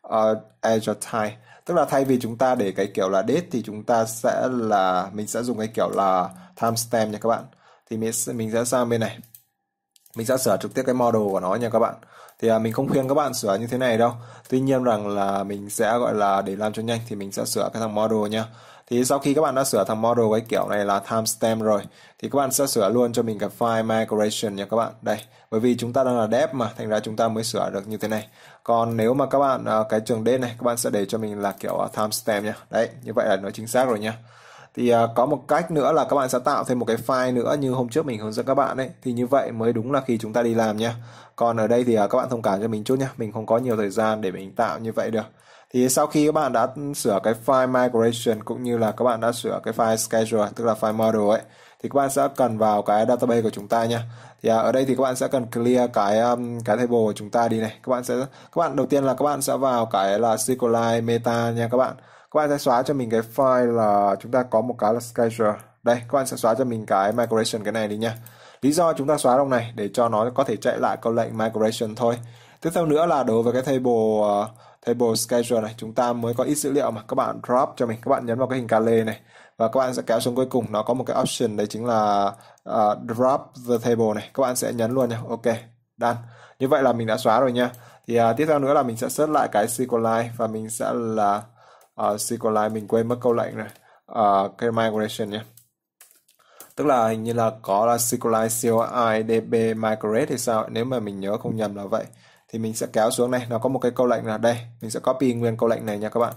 uh, time tức là thay vì chúng ta để cái kiểu là date thì chúng ta sẽ là mình sẽ dùng cái kiểu là timestamp nha các bạn thì mình sẽ sang bên này mình sẽ sửa trực tiếp cái model của nó nha các bạn thì à, mình không khuyên các bạn sửa như thế này đâu tuy nhiên rằng là mình sẽ gọi là để làm cho nhanh thì mình sẽ sửa cái thằng model nha thì sau khi các bạn đã sửa thằng model cái kiểu này là timestamp rồi thì các bạn sẽ sửa luôn cho mình cái file migration nha các bạn đây bởi vì chúng ta đang là dev mà thành ra chúng ta mới sửa được như thế này còn nếu mà các bạn à, cái trường date này các bạn sẽ để cho mình là kiểu à, timestamp nha đấy như vậy là nó chính xác rồi nha thì uh, có một cách nữa là các bạn sẽ tạo thêm một cái file nữa như hôm trước mình hướng dẫn các bạn đấy thì như vậy mới đúng là khi chúng ta đi làm nhé còn ở đây thì uh, các bạn thông cảm cho mình chút nhé mình không có nhiều thời gian để mình tạo như vậy được thì sau khi các bạn đã sửa cái file migration cũng như là các bạn đã sửa cái file schedule tức là file model ấy thì các bạn sẽ cần vào cái database của chúng ta nha thì à, ở đây thì các bạn sẽ cần clear cái um, cái table của chúng ta đi này các bạn sẽ các bạn đầu tiên là các bạn sẽ vào cái là SQLite meta nha các bạn các bạn sẽ xóa cho mình cái file là chúng ta có một cái là schedule đây các bạn sẽ xóa cho mình cái migration cái này đi nha lý do chúng ta xóa đồng này để cho nó có thể chạy lại câu lệnh migration thôi tiếp theo nữa là đối với cái table uh, table schedule này chúng ta mới có ít dữ liệu mà các bạn drop cho mình các bạn nhấn vào cái hình cà lê này và các bạn sẽ kéo xuống cuối cùng nó có một cái option đấy chính là uh, drop the table này các bạn sẽ nhấn luôn nha ok done như vậy là mình đã xóa rồi nha thì uh, tiếp theo nữa là mình sẽ search lại cái SQLite và mình sẽ là uh, ờ, SQLite mình quên mất câu lệnh này, uh, ờ, cái migration nhé tức là hình như là có là SQLite CLI DB migrate thì sao nếu mà mình nhớ không nhầm là vậy thì mình sẽ kéo xuống này nó có một cái câu lệnh là đây mình sẽ copy nguyên câu lệnh này nha các bạn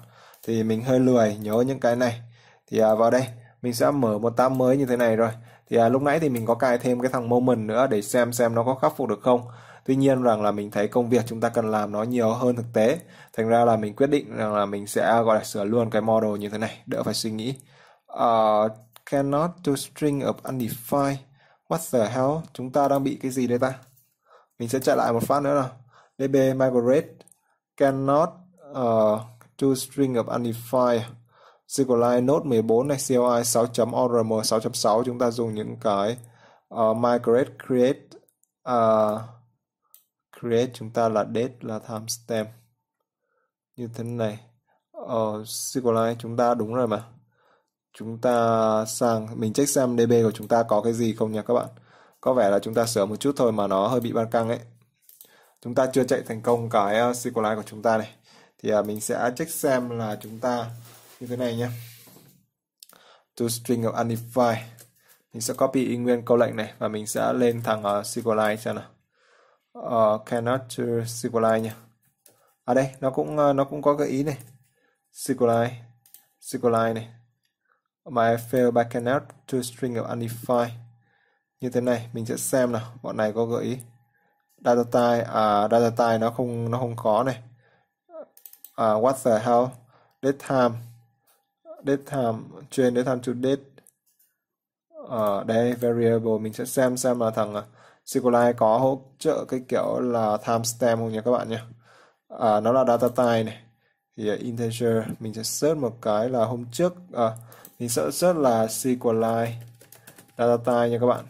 thì mình hơi lười nhớ những cái này thì à, vào đây mình sẽ mở một tab mới như thế này rồi thì à, lúc nãy thì mình có cài thêm cái thằng moment nữa để xem xem nó có khắc phục được không tuy nhiên rằng là mình thấy công việc chúng ta cần làm nó nhiều hơn thực tế thành ra là mình quyết định rằng là mình sẽ gọi là sửa luôn cái model như thế này đỡ phải suy nghĩ uh, cannot to string of undefined what the hell chúng ta đang bị cái gì đây ta mình sẽ chạy lại một phát nữa nào db migrate cannot uh, ờ, to string of undefined SQLite Note 14 này CLI 6.orm 6.6 chúng ta dùng những cái uh, migrate create uh, create chúng ta là date là timestamp như thế này ở ờ, SQLite chúng ta đúng rồi mà chúng ta sang mình check xem DB của chúng ta có cái gì không nha các bạn có vẻ là chúng ta sửa một chút thôi mà nó hơi bị ban căng ấy chúng ta chưa chạy thành công cái ờ, SQLite của chúng ta này thì ờ, mình sẽ check xem là chúng ta như thế này nhé to string of undefined mình sẽ copy y nguyên câu lệnh này và mình sẽ lên thằng SQLite xem nào uh, cannot to SQLite nha ở à, đây nó cũng uh, nó cũng có gợi ý này SQLite SQLite này my fail by cannot to string of undefined như thế này mình sẽ xem nào bọn này có gợi ý data type à data type nó không nó không có này à, what the hell date time date time change date time to date ở ờ, à, đây variable mình sẽ xem xem là thằng à, SQLite có hỗ trợ cái kiểu là timestamp không nha các bạn nhé à, nó là data type này thì uh, integer mình sẽ search một cái là hôm trước à, mình sẽ search là SQLite data type nha các bạn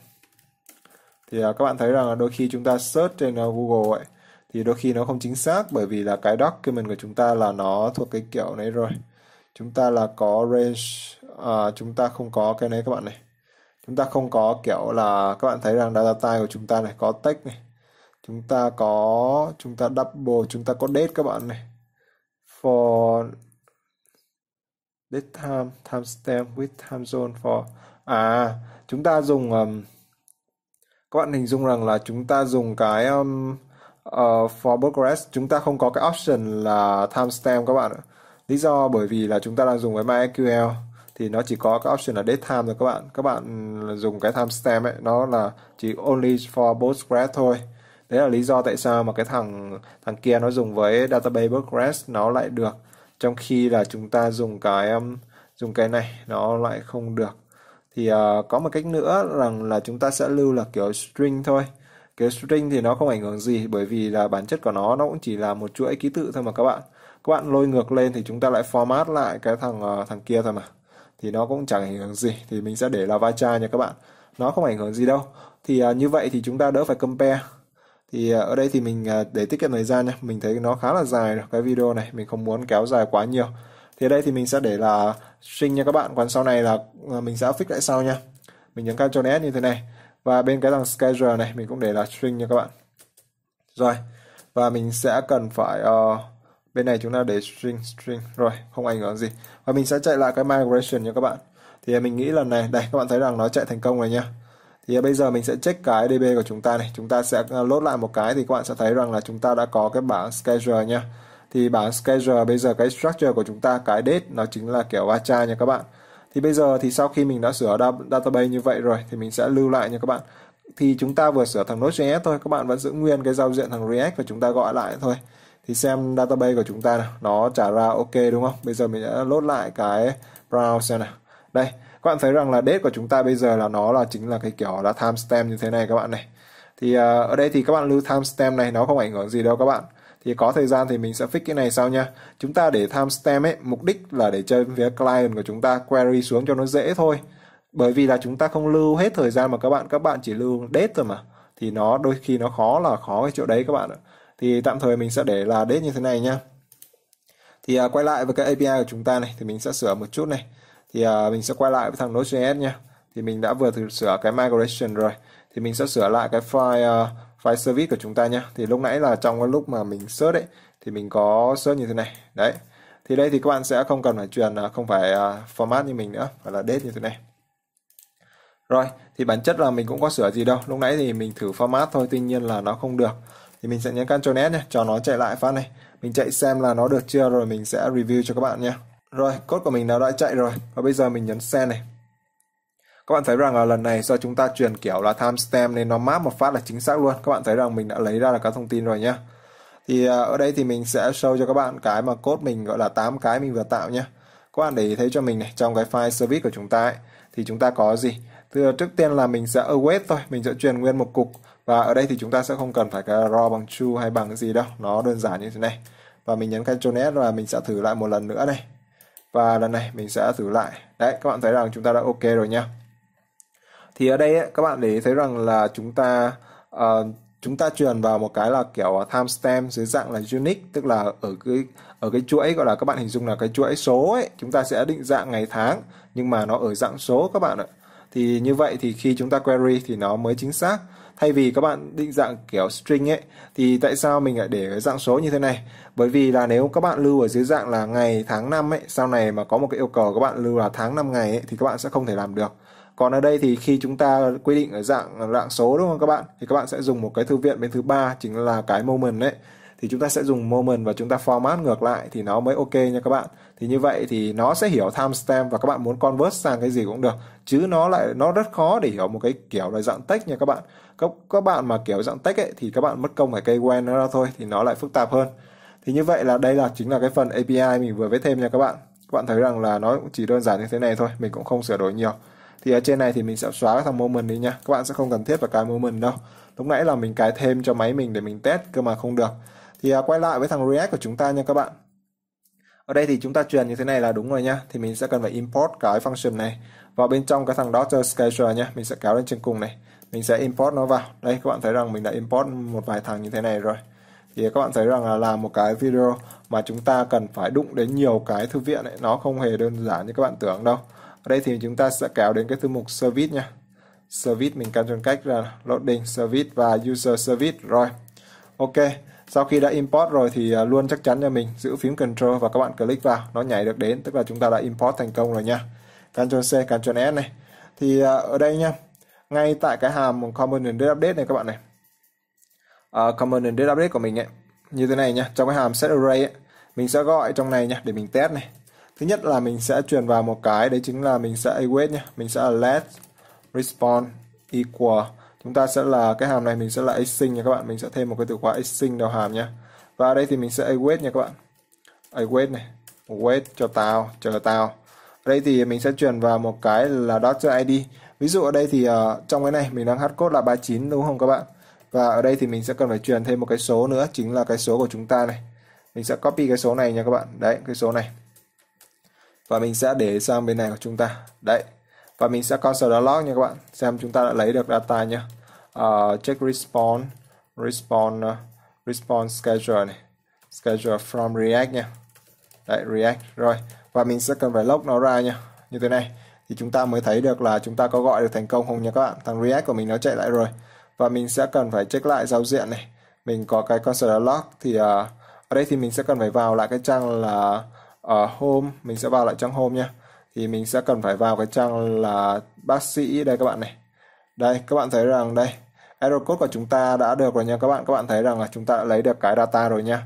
thì uh, các bạn thấy rằng là đôi khi chúng ta search trên uh, Google ấy thì đôi khi nó không chính xác bởi vì là cái document của chúng ta là nó thuộc cái kiểu này rồi chúng ta là có range à, chúng ta không có cái này các bạn này chúng ta không có kiểu là các bạn thấy rằng data type của chúng ta này có text này chúng ta có chúng ta double chúng ta có date các bạn này for date time timestamp with time zone for à chúng ta dùng um, các bạn hình dung rằng là chúng ta dùng cái um, uh, for progress chúng ta không có cái option là timestamp các bạn ạ lý do bởi vì là chúng ta đang dùng với MySQL thì nó chỉ có cái option là date time thôi các bạn các bạn dùng cái time stamp ấy nó là chỉ only for Postgres thôi đấy là lý do tại sao mà cái thằng thằng kia nó dùng với database Postgres nó lại được trong khi là chúng ta dùng cái um, dùng cái này nó lại không được thì uh, có một cách nữa rằng là chúng ta sẽ lưu là kiểu string thôi kiểu string thì nó không ảnh hưởng gì bởi vì là bản chất của nó nó cũng chỉ là một chuỗi ký tự thôi mà các bạn các bạn lôi ngược lên thì chúng ta lại format lại cái thằng uh, thằng kia thôi mà thì nó cũng chẳng ảnh hưởng gì thì mình sẽ để là vacha nha các bạn nó không ảnh hưởng gì đâu thì uh, như vậy thì chúng ta đỡ phải compare thì uh, ở đây thì mình uh, để tiết kiệm thời gian nha mình thấy nó khá là dài rồi cái video này mình không muốn kéo dài quá nhiều thì ở đây thì mình sẽ để là string nha các bạn còn sau này là mình sẽ fix lại sau nha mình nhấn Ctrl S như thế này và bên cái thằng schedule này mình cũng để là string nha các bạn rồi và mình sẽ cần phải uh, bên này chúng ta để string string rồi không ảnh hưởng gì và mình sẽ chạy lại cái migration nha các bạn thì mình nghĩ lần này đây các bạn thấy rằng nó chạy thành công rồi nhá thì bây giờ mình sẽ check cái db của chúng ta này chúng ta sẽ à, lốt lại một cái thì các bạn sẽ thấy rằng là chúng ta đã có cái bảng schedule nhá thì bảng schedule bây giờ cái structure của chúng ta cái date nó chính là kiểu vacha nha các bạn thì bây giờ thì sau khi mình đã sửa database như vậy rồi thì mình sẽ lưu lại nha các bạn thì chúng ta vừa sửa thằng Node.js thôi các bạn vẫn giữ nguyên cái giao diện thằng React và chúng ta gọi lại thôi thì xem database của chúng ta nào, nó trả ra ok đúng không bây giờ mình đã lốt lại cái browse xem nào đây các bạn thấy rằng là date của chúng ta bây giờ là nó là chính là cái kiểu là timestamp như thế này các bạn này thì uh, ở đây thì các bạn lưu timestamp này nó không ảnh hưởng gì đâu các bạn thì có thời gian thì mình sẽ fix cái này sau nha chúng ta để timestamp ấy mục đích là để cho phía client của chúng ta query xuống cho nó dễ thôi bởi vì là chúng ta không lưu hết thời gian mà các bạn các bạn chỉ lưu date thôi mà thì nó đôi khi nó khó là khó cái chỗ đấy các bạn ạ thì tạm thời mình sẽ để là date như thế này nhá thì à, quay lại với cái API của chúng ta này thì mình sẽ sửa một chút này thì à, mình sẽ quay lại với thằng Node.js nha thì mình đã vừa thử sửa cái migration rồi thì mình sẽ sửa lại cái file uh, file service của chúng ta nhá thì lúc nãy là trong cái lúc mà mình search ấy thì mình có search như thế này đấy thì đây thì các bạn sẽ không cần phải truyền à, không phải à, format như mình nữa phải là date như thế này rồi thì bản chất là mình cũng có sửa gì đâu lúc nãy thì mình thử format thôi tuy nhiên là nó không được thì mình sẽ nhấn Ctrl S nhé cho nó chạy lại phát này mình chạy xem là nó được chưa rồi mình sẽ review cho các bạn nhé rồi code của mình nó đã chạy rồi và bây giờ mình nhấn send này các bạn thấy rằng là lần này do chúng ta truyền kiểu là timestamp nên nó map một phát là chính xác luôn các bạn thấy rằng mình đã lấy ra được các thông tin rồi nhé thì à, ở đây thì mình sẽ show cho các bạn cái mà code mình gọi là 8 cái mình vừa tạo nhé các bạn để ý thấy cho mình này trong cái file service của chúng ta ấy, thì chúng ta có gì từ trước tiên là mình sẽ await thôi mình sẽ truyền nguyên một cục và ở đây thì chúng ta sẽ không cần phải cái raw bằng true hay bằng cái gì đâu nó đơn giản như thế này và mình nhấn Ctrl S và mình sẽ thử lại một lần nữa này và lần này mình sẽ thử lại đấy các bạn thấy rằng chúng ta đã ok rồi nhá thì ở đây ấy, các bạn để ý thấy rằng là chúng ta uh, chúng ta truyền vào một cái là kiểu timestamp dưới dạng là unique tức là ở cái ở cái chuỗi gọi là các bạn hình dung là cái chuỗi số ấy chúng ta sẽ định dạng ngày tháng nhưng mà nó ở dạng số các bạn ạ thì như vậy thì khi chúng ta query thì nó mới chính xác thay vì các bạn định dạng kiểu string ấy thì tại sao mình lại để dạng số như thế này bởi vì là nếu các bạn lưu ở dưới dạng là ngày tháng năm ấy sau này mà có một cái yêu cầu các bạn lưu là tháng năm ngày ấy, thì các bạn sẽ không thể làm được còn ở đây thì khi chúng ta quy định ở dạng dạng số đúng không các bạn thì các bạn sẽ dùng một cái thư viện bên thứ ba chính là cái moment đấy thì chúng ta sẽ dùng moment và chúng ta format ngược lại thì nó mới ok nha các bạn thì như vậy thì nó sẽ hiểu timestamp và các bạn muốn convert sang cái gì cũng được chứ nó lại nó rất khó để hiểu một cái kiểu là dạng text nha các bạn các, các bạn mà kiểu dạng text ấy, thì các bạn mất công phải cây quen nó ra thôi thì nó lại phức tạp hơn thì như vậy là đây là chính là cái phần API mình vừa viết thêm nha các bạn các bạn thấy rằng là nó cũng chỉ đơn giản như thế này thôi mình cũng không sửa đổi nhiều thì ở trên này thì mình sẽ xóa cái thằng moment đi nha các bạn sẽ không cần thiết phải cài moment đâu lúc nãy là mình cài thêm cho máy mình để mình test cơ mà không được thì uh, quay lại với thằng React của chúng ta nha các bạn ở đây thì chúng ta truyền như thế này là đúng rồi nhá thì mình sẽ cần phải import cái function này vào bên trong cái thằng docker schedule nhá mình sẽ kéo lên trên cùng này mình sẽ import nó vào đây các bạn thấy rằng mình đã import một vài thằng như thế này rồi thì các bạn thấy rằng là làm một cái video mà chúng ta cần phải đụng đến nhiều cái thư viện ấy, nó không hề đơn giản như các bạn tưởng đâu ở đây thì chúng ta sẽ kéo đến cái thư mục service nha service mình cần chọn cách là loading service và user service rồi ok sau khi đã import rồi thì à, luôn chắc chắn cho mình giữ phím Ctrl và các bạn click vào nó nhảy được đến tức là chúng ta đã import thành công rồi nha Ctrl C Ctrl S này thì à, ở đây nha ngay tại cái hàm component data update này các bạn này uh, à, component data update của mình ấy như thế này nha trong cái hàm set array ấy, mình sẽ gọi trong này nha để mình test này thứ nhất là mình sẽ truyền vào một cái đấy chính là mình sẽ await nha mình sẽ let response equal chúng ta sẽ là cái hàm này mình sẽ là async nha các bạn mình sẽ thêm một cái từ khóa async đầu hàm nhé và ở đây thì mình sẽ await nha các bạn await này wait cho tao chờ tao ở đây thì mình sẽ truyền vào một cái là dot id ví dụ ở đây thì uh, trong cái này mình đang hát code là 39 đúng không các bạn và ở đây thì mình sẽ cần phải truyền thêm một cái số nữa chính là cái số của chúng ta này mình sẽ copy cái số này nha các bạn đấy cái số này và mình sẽ để sang bên này của chúng ta đấy và mình sẽ coi server log nha các bạn xem chúng ta đã lấy được data nhé uh, ờ, check response response uh, response schedule này schedule from react nha đấy react rồi và mình sẽ cần phải log nó ra nha như thế này thì chúng ta mới thấy được là chúng ta có gọi được thành công không nha các bạn thằng react của mình nó chạy lại rồi và mình sẽ cần phải check lại giao diện này mình có cái console log thì uh, ở đây thì mình sẽ cần phải vào lại cái trang là uh, home mình sẽ vào lại trang home nha thì mình sẽ cần phải vào cái trang là bác sĩ đây các bạn này đây các bạn thấy rằng đây error code của chúng ta đã được rồi nha các bạn các bạn thấy rằng là chúng ta đã lấy được cái data rồi nha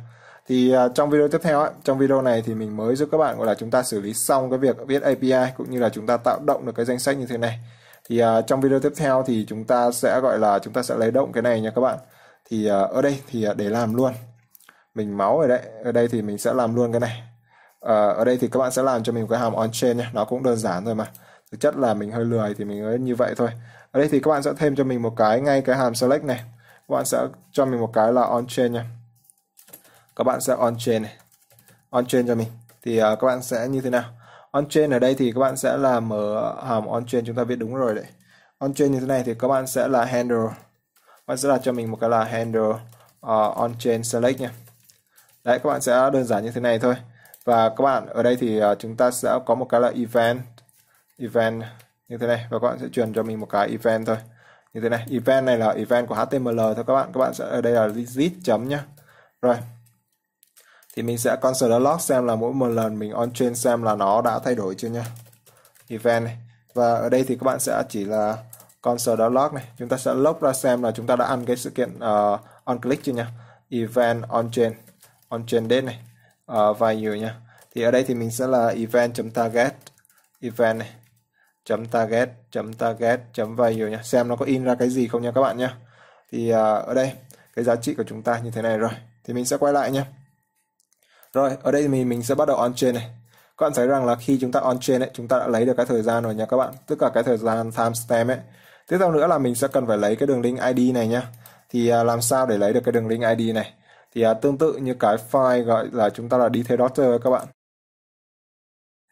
thì uh, trong video tiếp theo ấy, trong video này thì mình mới giúp các bạn gọi là chúng ta xử lý xong cái việc viết API cũng như là chúng ta tạo động được cái danh sách như thế này thì uh, trong video tiếp theo thì chúng ta sẽ gọi là chúng ta sẽ lấy động cái này nha các bạn thì uh, ở đây thì để làm luôn mình máu ở đây ở đây thì mình sẽ làm luôn cái này Ờ, ở đây thì các bạn sẽ làm cho mình một cái hàm on chain nhé nó cũng đơn giản thôi mà thực chất là mình hơi lười thì mình mới như vậy thôi ở đây thì các bạn sẽ thêm cho mình một cái ngay cái hàm select này các bạn sẽ cho mình một cái là on chain nha các bạn sẽ on chain này on chain cho mình thì uh, các bạn sẽ như thế nào on chain ở đây thì các bạn sẽ làm mở hàm on chain chúng ta viết đúng rồi đấy on chain như thế này thì các bạn sẽ là handle các bạn sẽ là cho mình một cái là handle uh, on chain select nha đấy các bạn sẽ đơn giản như thế này thôi và các bạn ở đây thì ờ, chúng ta sẽ có một cái là event event như thế này và các bạn sẽ truyền cho mình một cái event thôi như thế này event này là event của html thôi các bạn các bạn sẽ ở đây là list chấm nhá rồi thì mình sẽ console log xem là mỗi một lần mình on chain xem là nó đã thay đổi chưa nhá event này và ở đây thì các bạn sẽ chỉ là console log này chúng ta sẽ log ra xem là chúng ta đã ăn cái sự kiện uh, on click chưa nhá event on chain on chain date này uh, ờ, value nha thì ở đây thì mình sẽ là event.target event này chấm target chấm target chấm value nha xem nó có in ra cái gì không nha các bạn nhé thì uh, ở đây cái giá trị của chúng ta như thế này rồi thì mình sẽ quay lại nhé rồi ở đây thì mình mình sẽ bắt đầu on chain này các bạn thấy rằng là khi chúng ta on chain ấy chúng ta đã lấy được cái thời gian rồi nha các bạn tất cả cái thời gian timestamp ấy tiếp theo nữa là mình sẽ cần phải lấy cái đường link id này nhá thì ờ, làm sao để lấy được cái đường link id này thì à, tương tự như cái file gọi là chúng ta là detail doctor các bạn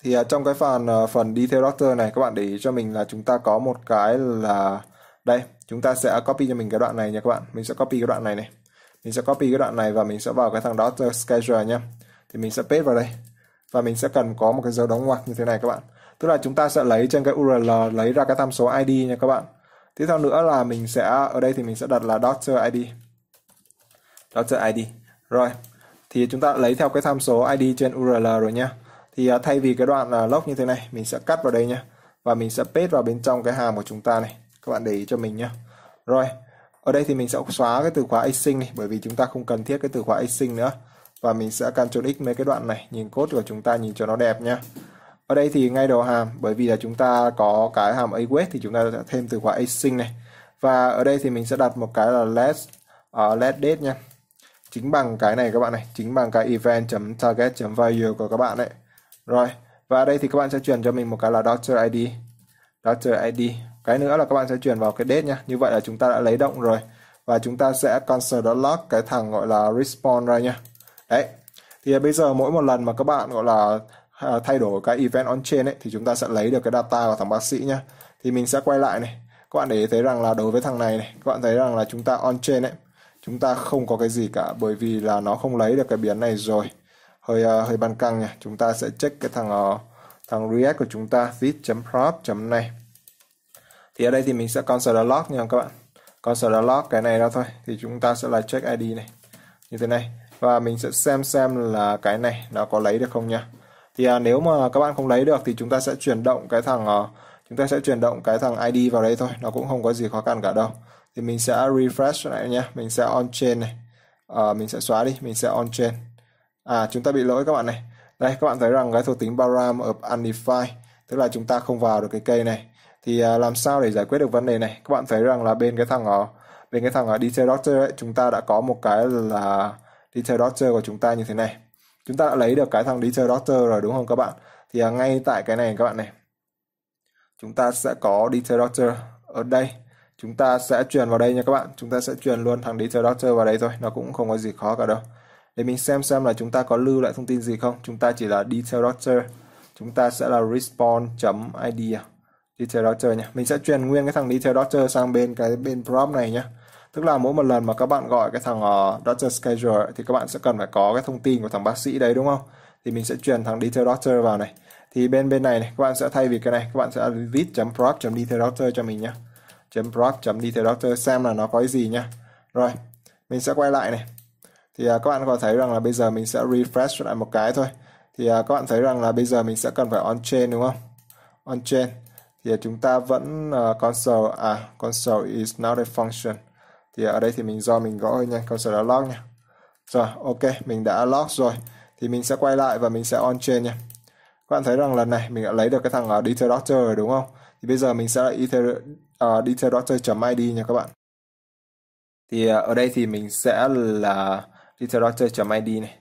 thì à, trong cái phần à, phần detail doctor này các bạn để ý cho mình là chúng ta có một cái là đây chúng ta sẽ copy cho mình cái đoạn này nha các bạn mình sẽ copy cái đoạn này này mình sẽ copy cái đoạn này và mình sẽ vào cái thằng doctor schedule nhá thì mình sẽ paste vào đây và mình sẽ cần có một cái dấu đóng ngoặc như thế này các bạn tức là chúng ta sẽ lấy trên cái url lấy ra cái tham số id nha các bạn tiếp theo nữa là mình sẽ ở đây thì mình sẽ đặt là doctor id router ID rồi thì chúng ta lấy theo cái tham số ID trên URL rồi nhá thì à, thay vì cái đoạn uh, log như thế này mình sẽ cắt vào đây nhá và mình sẽ paste vào bên trong cái hàm của chúng ta này các bạn để ý cho mình nhá rồi ở đây thì mình sẽ xóa cái từ khóa async này bởi vì chúng ta không cần thiết cái từ khóa async nữa và mình sẽ Ctrl X mấy cái đoạn này nhìn code của chúng ta nhìn cho nó đẹp nhá ở đây thì ngay đầu hàm bởi vì là chúng ta có cái hàm await thì chúng ta sẽ thêm từ khóa async này và ở đây thì mình sẽ đặt một cái là let uh, let date nha chính bằng cái này các bạn này chính bằng cái event.target.value của các bạn đấy rồi và đây thì các bạn sẽ chuyển cho mình một cái là doctor id doctor id cái nữa là các bạn sẽ chuyển vào cái date nhá như vậy là chúng ta đã lấy động rồi và chúng ta sẽ console.log cái thằng gọi là response ra nhá đấy thì bây giờ mỗi một lần mà các bạn gọi là à, thay đổi cái event on chain ấy thì chúng ta sẽ lấy được cái data của thằng bác sĩ nhá thì mình sẽ quay lại này các bạn để ý thấy rằng là đối với thằng này này các bạn thấy rằng là chúng ta on chain ấy chúng ta không có cái gì cả bởi vì là nó không lấy được cái biến này rồi hơi uh, hơi ban căng nha chúng ta sẽ check cái thằng uh, thằng react của chúng ta vid.prop này thì ở đây thì mình sẽ console log nha các bạn console log cái này ra thôi thì chúng ta sẽ là check id này như thế này và mình sẽ xem xem là cái này nó có lấy được không nha thì à, nếu mà các bạn không lấy được thì chúng ta sẽ chuyển động cái thằng uh, chúng ta sẽ chuyển động cái thằng id vào đây thôi nó cũng không có gì khó khăn cả đâu thì mình sẽ refresh lại nha, mình sẽ on chain này à, mình sẽ xóa đi mình sẽ on chain à chúng ta bị lỗi các bạn này đây các bạn thấy rằng cái thuộc tính param of undefined tức là chúng ta không vào được cái cây này thì à, làm sao để giải quyết được vấn đề này các bạn thấy rằng là bên cái thằng ở bên cái thằng ở detail doctor ấy, chúng ta đã có một cái là detail doctor của chúng ta như thế này chúng ta đã lấy được cái thằng detail doctor rồi đúng không các bạn thì à, ngay tại cái này các bạn này chúng ta sẽ có detail doctor ở đây chúng ta sẽ truyền vào đây nha các bạn chúng ta sẽ truyền luôn thằng detail doctor vào đây thôi nó cũng không có gì khó cả đâu để mình xem xem là chúng ta có lưu lại thông tin gì không chúng ta chỉ là detail doctor chúng ta sẽ là response id à. detail doctor nha mình sẽ truyền nguyên cái thằng detail doctor sang bên cái bên prompt này nhá tức là mỗi một lần mà các bạn gọi cái thằng uh, doctor schedule thì các bạn sẽ cần phải có cái thông tin của thằng bác sĩ đấy đúng không thì mình sẽ truyền thằng detail doctor vào này thì bên bên này, này các bạn sẽ thay vì cái này các bạn sẽ read.prop.detail doctor cho mình nhé proc detector xem là nó có cái gì nhá rồi mình sẽ quay lại này thì à, các bạn có thấy rằng là bây giờ mình sẽ refresh lại một cái thôi thì à, các bạn thấy rằng là bây giờ mình sẽ cần phải on chain đúng không on chain thì à, chúng ta vẫn uh, console à console is not a function thì à, ở đây thì mình do mình gõ hơi nhanh console đã log nha rồi ok mình đã log rồi thì mình sẽ quay lại và mình sẽ on chain nha các bạn thấy rằng lần này mình đã lấy được cái thằng uh, à, detector rồi đúng không thì bây giờ mình sẽ là ether uh, ờ, detailadapter.id nha các bạn thì uh, ở đây thì mình sẽ là detailadapter.id này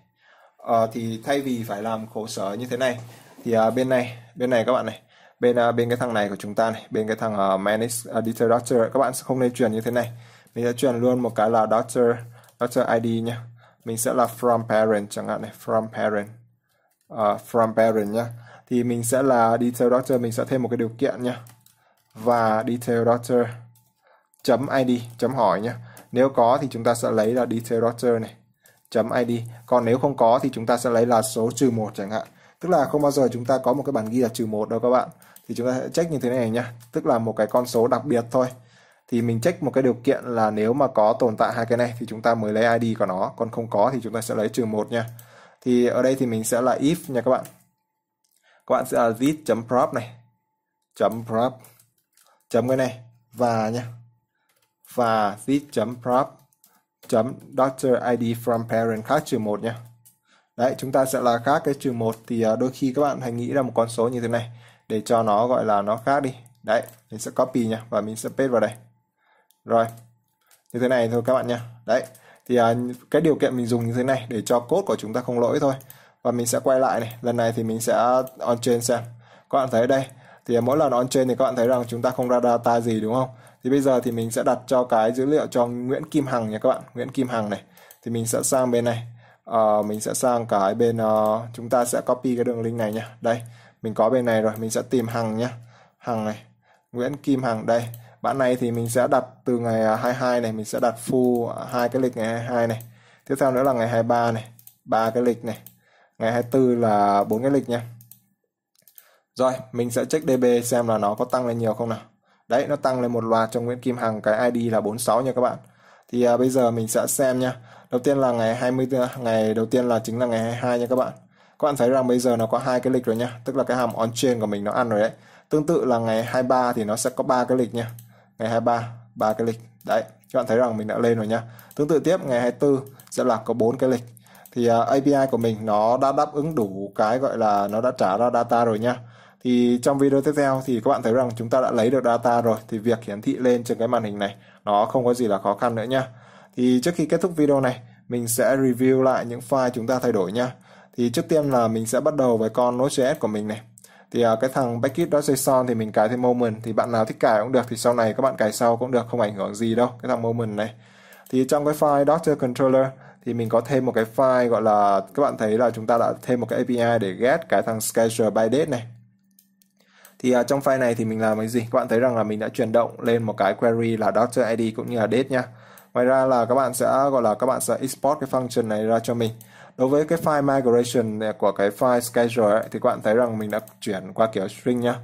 uh, thì thay vì phải làm khổ sở như thế này thì uh, bên này bên này các bạn này bên uh, bên cái thằng này của chúng ta này bên cái thằng uh, manage uh, detailadapter các bạn sẽ không nên chuyển như thế này mình sẽ chuyển luôn một cái là doctor doctor id nhé mình sẽ là from parent chẳng hạn này from parent uh, from parent nhá thì mình sẽ là detail doctor mình sẽ thêm một cái điều kiện nhá và detail router chấm id chấm hỏi nhé nếu có thì chúng ta sẽ lấy là detail router này chấm id còn nếu không có thì chúng ta sẽ lấy là số trừ một chẳng hạn tức là không bao giờ chúng ta có một cái bản ghi là trừ một đâu các bạn thì chúng ta sẽ check như thế này nhá tức là một cái con số đặc biệt thôi thì mình check một cái điều kiện là nếu mà có tồn tại hai cái này thì chúng ta mới lấy id của nó còn không có thì chúng ta sẽ lấy trừ một nha thì ở đây thì mình sẽ là if nha các bạn các bạn sẽ là this prop này chấm prop chấm cái này và nhé và this chấm prop chấm doctor id from parent khác trừ một nhé đấy chúng ta sẽ là khác cái trừ một thì à, đôi khi các bạn hãy nghĩ là một con số như thế này để cho nó gọi là nó khác đi đấy mình sẽ copy nhá và mình sẽ paste vào đây rồi như thế này thôi các bạn nhá đấy thì à, cái điều kiện mình dùng như thế này để cho cốt của chúng ta không lỗi thôi và mình sẽ quay lại này lần này thì mình sẽ on chain xem các bạn thấy đây thì mỗi lần on trên thì các bạn thấy rằng chúng ta không ra data gì đúng không thì bây giờ thì mình sẽ đặt cho cái dữ liệu cho Nguyễn Kim Hằng nha các bạn Nguyễn Kim Hằng này thì mình sẽ sang bên này uh, mình sẽ sang cái bên uh, chúng ta sẽ copy cái đường link này nha đây mình có bên này rồi mình sẽ tìm Hằng nhá Hằng này Nguyễn Kim Hằng đây bản này thì mình sẽ đặt từ ngày 22 ờ, này mình sẽ đặt full hai cái lịch ngày 22 này tiếp theo nữa là ngày 23 này ba cái lịch này ngày 24 là bốn cái lịch nha rồi, mình sẽ check DB xem là nó có tăng lên nhiều không nào. Đấy, nó tăng lên một loạt cho Nguyễn Kim Hằng cái ID là 46 nha các bạn. Thì à, bây giờ mình sẽ xem nha. Đầu tiên là ngày 20 ngày đầu tiên là chính là ngày 22 nha các bạn. Các bạn thấy rằng bây giờ nó có hai cái lịch rồi nha, tức là cái hàm on chain của mình nó ăn rồi đấy. Tương tự là ngày 23 thì nó sẽ có ba cái lịch nha. Ngày 23, ba cái lịch. Đấy, các bạn thấy rằng mình đã lên rồi nha. Tương tự tiếp ngày 24 sẽ là có bốn cái lịch. Thì uh, à, API của mình nó đã đáp ứng đủ cái gọi là nó đã trả ra data rồi nha thì trong video tiếp theo thì các bạn thấy rằng chúng ta đã lấy được data rồi thì việc hiển thị lên trên cái màn hình này nó không có gì là khó khăn nữa nha thì trước khi kết thúc video này mình sẽ review lại những file chúng ta thay đổi nha thì trước tiên là mình sẽ bắt đầu với con Node.js của mình này thì à, cái thằng backit.json thì mình cài thêm moment thì bạn nào thích cài cũng được thì sau này các bạn cài sau cũng được không ảnh hưởng gì đâu cái thằng moment này thì trong cái file doctor controller thì mình có thêm một cái file gọi là các bạn thấy là chúng ta đã thêm một cái API để get cái thằng schedule by date này thì uh, trong file này thì mình làm cái gì các bạn thấy rằng là mình đã chuyển động lên một cái query là doctor id cũng như là date nha ngoài ra là các bạn sẽ gọi là các bạn sẽ export cái function này ra cho mình đối với cái file migration của cái file schedule ấy, thì các bạn thấy rằng mình đã chuyển qua kiểu string nhá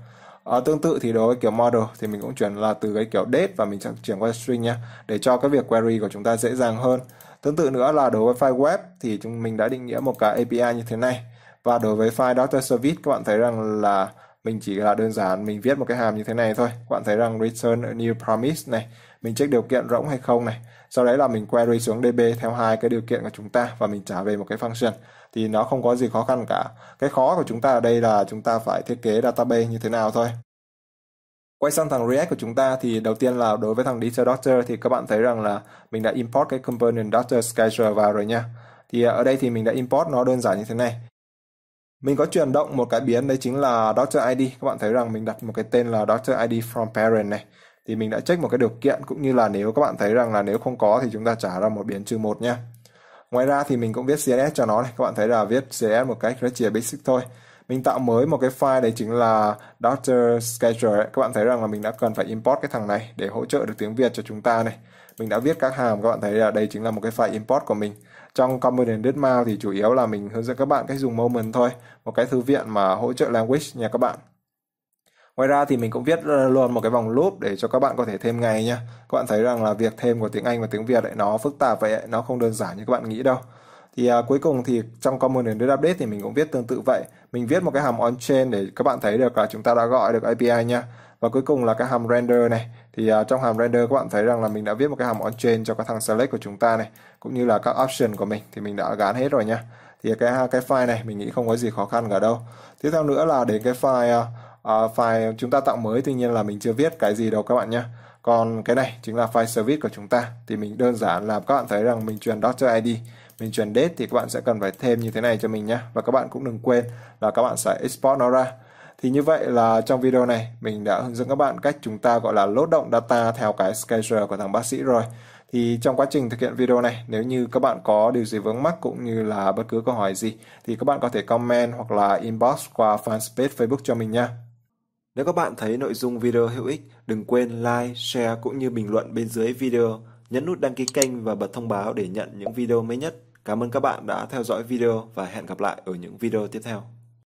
à, tương tự thì đối với kiểu model thì mình cũng chuyển là từ cái kiểu date và mình sẽ chuyển qua string nhá để cho cái việc query của chúng ta dễ dàng hơn tương tự nữa là đối với file web thì chúng mình đã định nghĩa một cái API như thế này và đối với file doctor service các bạn thấy rằng là mình chỉ là đơn giản mình viết một cái hàm như thế này thôi các bạn thấy rằng return a new promise này mình check điều kiện rỗng hay không này sau đấy là mình query xuống DB theo hai cái điều kiện của chúng ta và mình trả về một cái function thì nó không có gì khó khăn cả cái khó của chúng ta ở đây là chúng ta phải thiết kế database như thế nào thôi quay sang thằng React của chúng ta thì đầu tiên là đối với thằng Data Doctor thì các bạn thấy rằng là mình đã import cái component Doctor Scheduler vào rồi nha thì ở đây thì mình đã import nó đơn giản như thế này mình có chuyển động một cái biến đấy chính là Doctor ID. Các bạn thấy rằng mình đặt một cái tên là Doctor ID from parent này. Thì mình đã check một cái điều kiện cũng như là nếu các bạn thấy rằng là nếu không có thì chúng ta trả ra một biến trừ một nha. Ngoài ra thì mình cũng viết CSS cho nó này. Các bạn thấy là viết CSS một cách rất chỉ basic thôi. Mình tạo mới một cái file đấy chính là Doctor Schedule. Các bạn thấy rằng là mình đã cần phải import cái thằng này để hỗ trợ được tiếng Việt cho chúng ta này. Mình đã viết các hàm các bạn thấy là đây chính là một cái file import của mình trong Component Deadmau thì chủ yếu là mình hướng dẫn các bạn cách dùng Moment thôi, một cái thư viện mà hỗ trợ language nha các bạn. Ngoài ra thì mình cũng viết luôn một cái vòng loop để cho các bạn có thể thêm ngày nha. Các bạn thấy rằng là việc thêm của tiếng Anh và tiếng Việt lại nó phức tạp vậy, ấy, nó không đơn giản như các bạn nghĩ đâu. Thì à, cuối cùng thì trong Component Data Update thì mình cũng viết tương tự vậy. Mình viết một cái hàm on-chain để các bạn thấy được là chúng ta đã gọi được API nha. Và cuối cùng là cái hàm render này thì uh, trong hàm render các bạn thấy rằng là mình đã viết một cái hàm on chain cho cái thằng select của chúng ta này cũng như là các option của mình thì mình đã gán hết rồi nhá thì cái cái file này mình nghĩ không có gì khó khăn cả đâu tiếp theo nữa là đến cái file uh, file chúng ta tạo mới tuy nhiên là mình chưa viết cái gì đâu các bạn nhá còn cái này chính là file service của chúng ta thì mình đơn giản là các bạn thấy rằng mình truyền doctor id mình truyền date thì các bạn sẽ cần phải thêm như thế này cho mình nhé và các bạn cũng đừng quên là các bạn sẽ export nó ra thì như vậy là trong video này mình đã hướng dẫn các bạn cách chúng ta gọi là lốt động data theo cái schedule của thằng bác sĩ rồi. Thì trong quá trình thực hiện video này, nếu như các bạn có điều gì vướng mắc cũng như là bất cứ câu hỏi gì thì các bạn có thể comment hoặc là inbox qua fanpage Facebook cho mình nha. Nếu các bạn thấy nội dung video hữu ích, đừng quên like, share cũng như bình luận bên dưới video, nhấn nút đăng ký kênh và bật thông báo để nhận những video mới nhất. Cảm ơn các bạn đã theo dõi video và hẹn gặp lại ở những video tiếp theo.